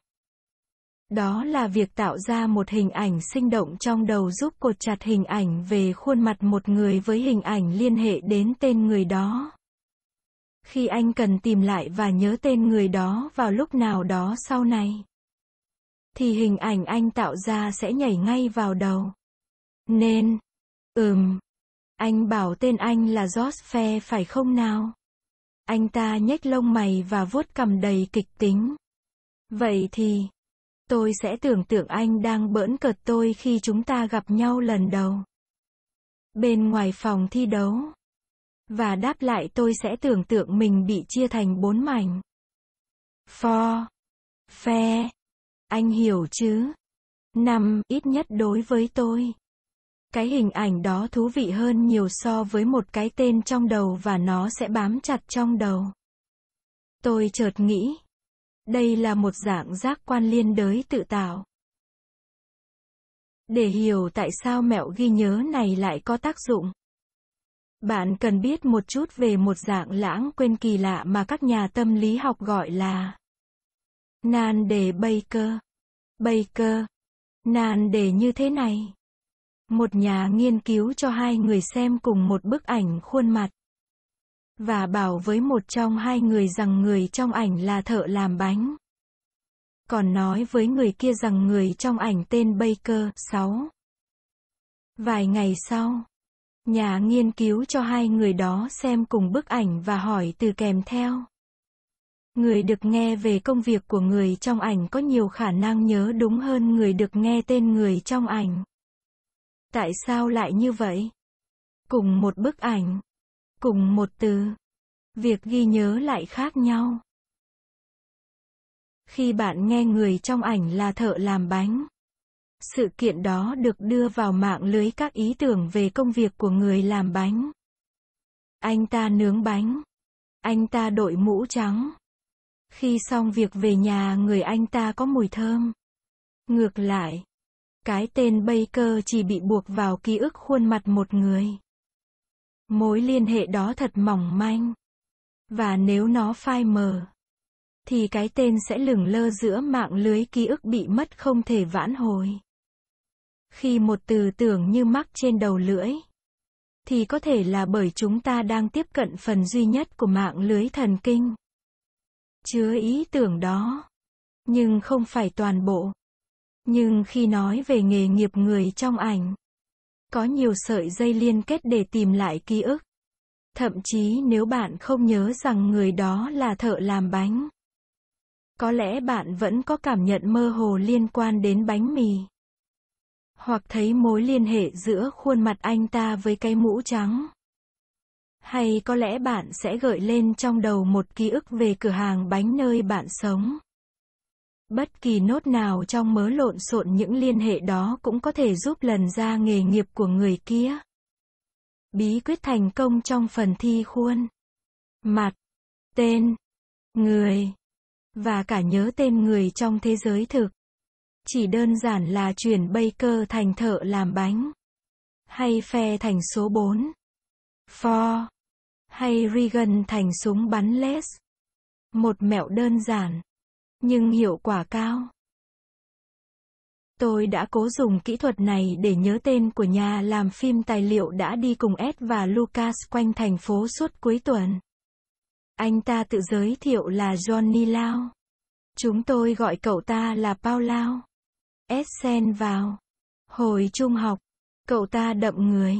[SPEAKER 1] Đó là việc tạo ra một hình ảnh sinh động trong đầu giúp cột chặt hình ảnh về khuôn mặt một người với hình ảnh liên hệ đến tên người đó. Khi anh cần tìm lại và nhớ tên người đó vào lúc nào đó sau này, thì hình ảnh anh tạo ra sẽ nhảy ngay vào đầu. Nên, ừm, anh bảo tên anh là George Fair phải không nào? Anh ta nhếch lông mày và vuốt cằm đầy kịch tính. Vậy thì, tôi sẽ tưởng tượng anh đang bỡn cợt tôi khi chúng ta gặp nhau lần đầu. Bên ngoài phòng thi đấu và đáp lại tôi sẽ tưởng tượng mình bị chia thành bốn mảnh. For. Phe. Anh hiểu chứ? Năm, ít nhất đối với tôi. Cái hình ảnh đó thú vị hơn nhiều so với một cái tên trong đầu và nó sẽ bám chặt trong đầu. Tôi chợt nghĩ. Đây là một dạng giác quan liên đới tự tạo. Để hiểu tại sao mẹo ghi nhớ này lại có tác dụng, bạn cần biết một chút về một dạng lãng quên kỳ lạ mà các nhà tâm lý học gọi là nan đề Baker. Baker. Nan đề như thế này. Một nhà nghiên cứu cho hai người xem cùng một bức ảnh khuôn mặt và bảo với một trong hai người rằng người trong ảnh là thợ làm bánh. Còn nói với người kia rằng người trong ảnh tên Baker 6. Vài ngày sau, Nhà nghiên cứu cho hai người đó xem cùng bức ảnh và hỏi từ kèm theo. Người được nghe về công việc của người trong ảnh có nhiều khả năng nhớ đúng hơn người được nghe tên người trong ảnh. Tại sao lại như vậy? Cùng một bức ảnh, cùng một từ, việc ghi nhớ lại khác nhau. Khi bạn nghe người trong ảnh là thợ làm bánh, sự kiện đó được đưa vào mạng lưới các ý tưởng về công việc của người làm bánh. Anh ta nướng bánh. Anh ta đội mũ trắng. Khi xong việc về nhà người anh ta có mùi thơm. Ngược lại, cái tên Baker chỉ bị buộc vào ký ức khuôn mặt một người. Mối liên hệ đó thật mỏng manh. Và nếu nó phai mờ, thì cái tên sẽ lửng lơ giữa mạng lưới ký ức bị mất không thể vãn hồi khi một từ tưởng như mắc trên đầu lưỡi thì có thể là bởi chúng ta đang tiếp cận phần duy nhất của mạng lưới thần kinh chứa ý tưởng đó nhưng không phải toàn bộ nhưng khi nói về nghề nghiệp người trong ảnh có nhiều sợi dây liên kết để tìm lại ký ức thậm chí nếu bạn không nhớ rằng người đó là thợ làm bánh có lẽ bạn vẫn có cảm nhận mơ hồ liên quan đến bánh mì hoặc thấy mối liên hệ giữa khuôn mặt anh ta với cái mũ trắng. Hay có lẽ bạn sẽ gợi lên trong đầu một ký ức về cửa hàng bánh nơi bạn sống. Bất kỳ nốt nào trong mớ lộn xộn những liên hệ đó cũng có thể giúp lần ra nghề nghiệp của người kia. Bí quyết thành công trong phần thi khuôn. Mặt, tên, người, và cả nhớ tên người trong thế giới thực. Chỉ đơn giản là chuyển baker thành thợ làm bánh. Hay phe thành số 4. For. Hay Regan thành súng bắn les Một mẹo đơn giản. Nhưng hiệu quả cao. Tôi đã cố dùng kỹ thuật này để nhớ tên của nhà làm phim tài liệu đã đi cùng Ed và Lucas quanh thành phố suốt cuối tuần. Anh ta tự giới thiệu là Johnny Lau. Chúng tôi gọi cậu ta là Paul Lau. Essen vào. Hồi trung học, cậu ta đậm người.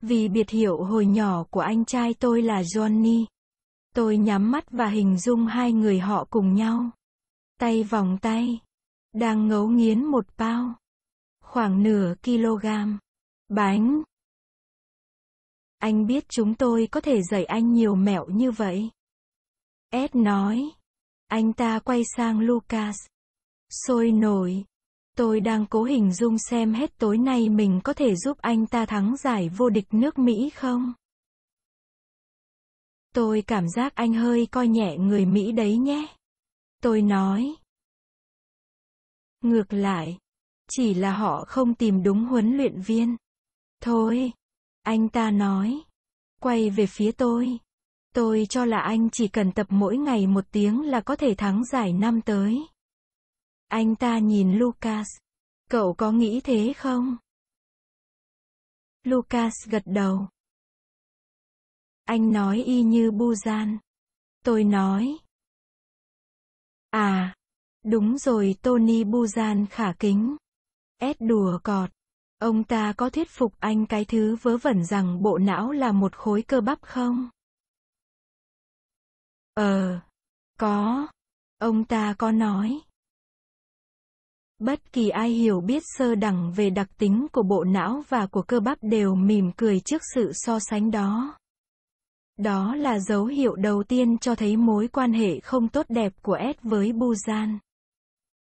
[SPEAKER 1] Vì biệt hiệu hồi nhỏ của anh trai tôi là Johnny. Tôi nhắm mắt và hình dung hai người họ cùng nhau. Tay vòng tay. Đang ngấu nghiến một bao. Khoảng nửa kg. Bánh. Anh biết chúng tôi có thể dạy anh nhiều mẹo như vậy. Ed nói. Anh ta quay sang Lucas. Sôi nổi. Tôi đang cố hình dung xem hết tối nay mình có thể giúp anh ta thắng giải vô địch nước Mỹ không? Tôi cảm giác anh hơi coi nhẹ người Mỹ đấy nhé. Tôi nói. Ngược lại, chỉ là họ không tìm đúng huấn luyện viên. Thôi, anh ta nói. Quay về phía tôi. Tôi cho là anh chỉ cần tập mỗi ngày một tiếng là có thể thắng giải năm tới. Anh ta nhìn Lucas. Cậu có nghĩ thế không? Lucas gật đầu. Anh nói y như Busan. Tôi nói. À, đúng rồi Tony Busan khả kính. Ed đùa cọt. Ông ta có thuyết phục anh cái thứ vớ vẩn rằng bộ não là một khối cơ bắp không? Ờ, có. Ông ta có nói. Bất kỳ ai hiểu biết sơ đẳng về đặc tính của bộ não và của cơ bắp đều mỉm cười trước sự so sánh đó. Đó là dấu hiệu đầu tiên cho thấy mối quan hệ không tốt đẹp của Ed với Busan.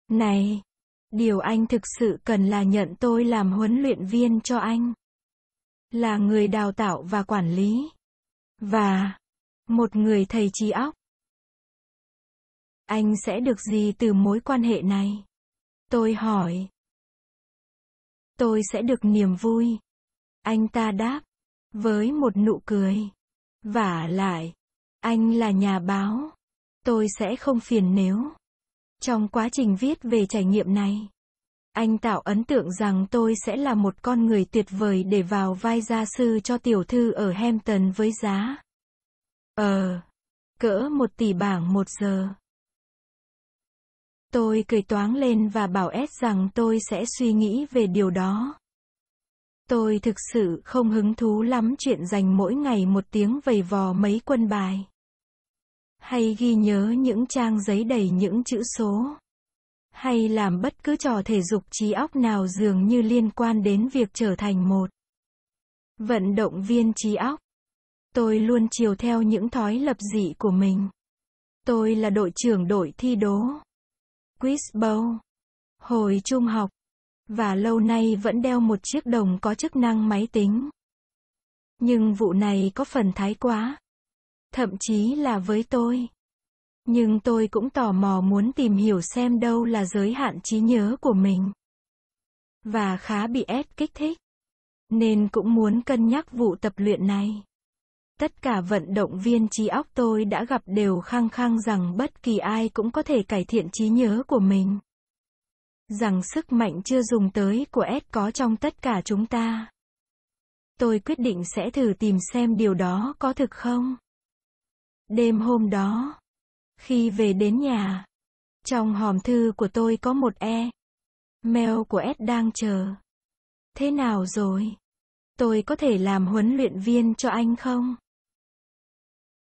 [SPEAKER 1] Này, điều anh thực sự cần là nhận tôi làm huấn luyện viên cho anh. Là người đào tạo và quản lý. Và, một người thầy trí óc. Anh sẽ được gì từ mối quan hệ này? Tôi hỏi. Tôi sẽ được niềm vui. Anh ta đáp, với một nụ cười. Vả lại, anh là nhà báo. Tôi sẽ không phiền nếu. Trong quá trình viết về trải nghiệm này, anh tạo ấn tượng rằng tôi sẽ là một con người tuyệt vời để vào vai gia sư cho tiểu thư ở Hampton với giá. Ờ, cỡ một tỷ bảng một giờ. Tôi cười toáng lên và bảo S rằng tôi sẽ suy nghĩ về điều đó. Tôi thực sự không hứng thú lắm chuyện dành mỗi ngày một tiếng vầy vò mấy quân bài. Hay ghi nhớ những trang giấy đầy những chữ số. Hay làm bất cứ trò thể dục trí óc nào dường như liên quan đến việc trở thành một vận động viên trí óc. Tôi luôn chiều theo những thói lập dị của mình. Tôi là đội trưởng đội thi đấu. Quizbow. Hồi trung học. Và lâu nay vẫn đeo một chiếc đồng có chức năng máy tính. Nhưng vụ này có phần thái quá. Thậm chí là với tôi. Nhưng tôi cũng tò mò muốn tìm hiểu xem đâu là giới hạn trí nhớ của mình. Và khá bị ép kích thích. Nên cũng muốn cân nhắc vụ tập luyện này. Tất cả vận động viên trí óc tôi đã gặp đều khăng khăng rằng bất kỳ ai cũng có thể cải thiện trí nhớ của mình. Rằng sức mạnh chưa dùng tới của S có trong tất cả chúng ta. Tôi quyết định sẽ thử tìm xem điều đó có thực không. Đêm hôm đó, khi về đến nhà, trong hòm thư của tôi có một e. Mail của S đang chờ. Thế nào rồi? Tôi có thể làm huấn luyện viên cho anh không?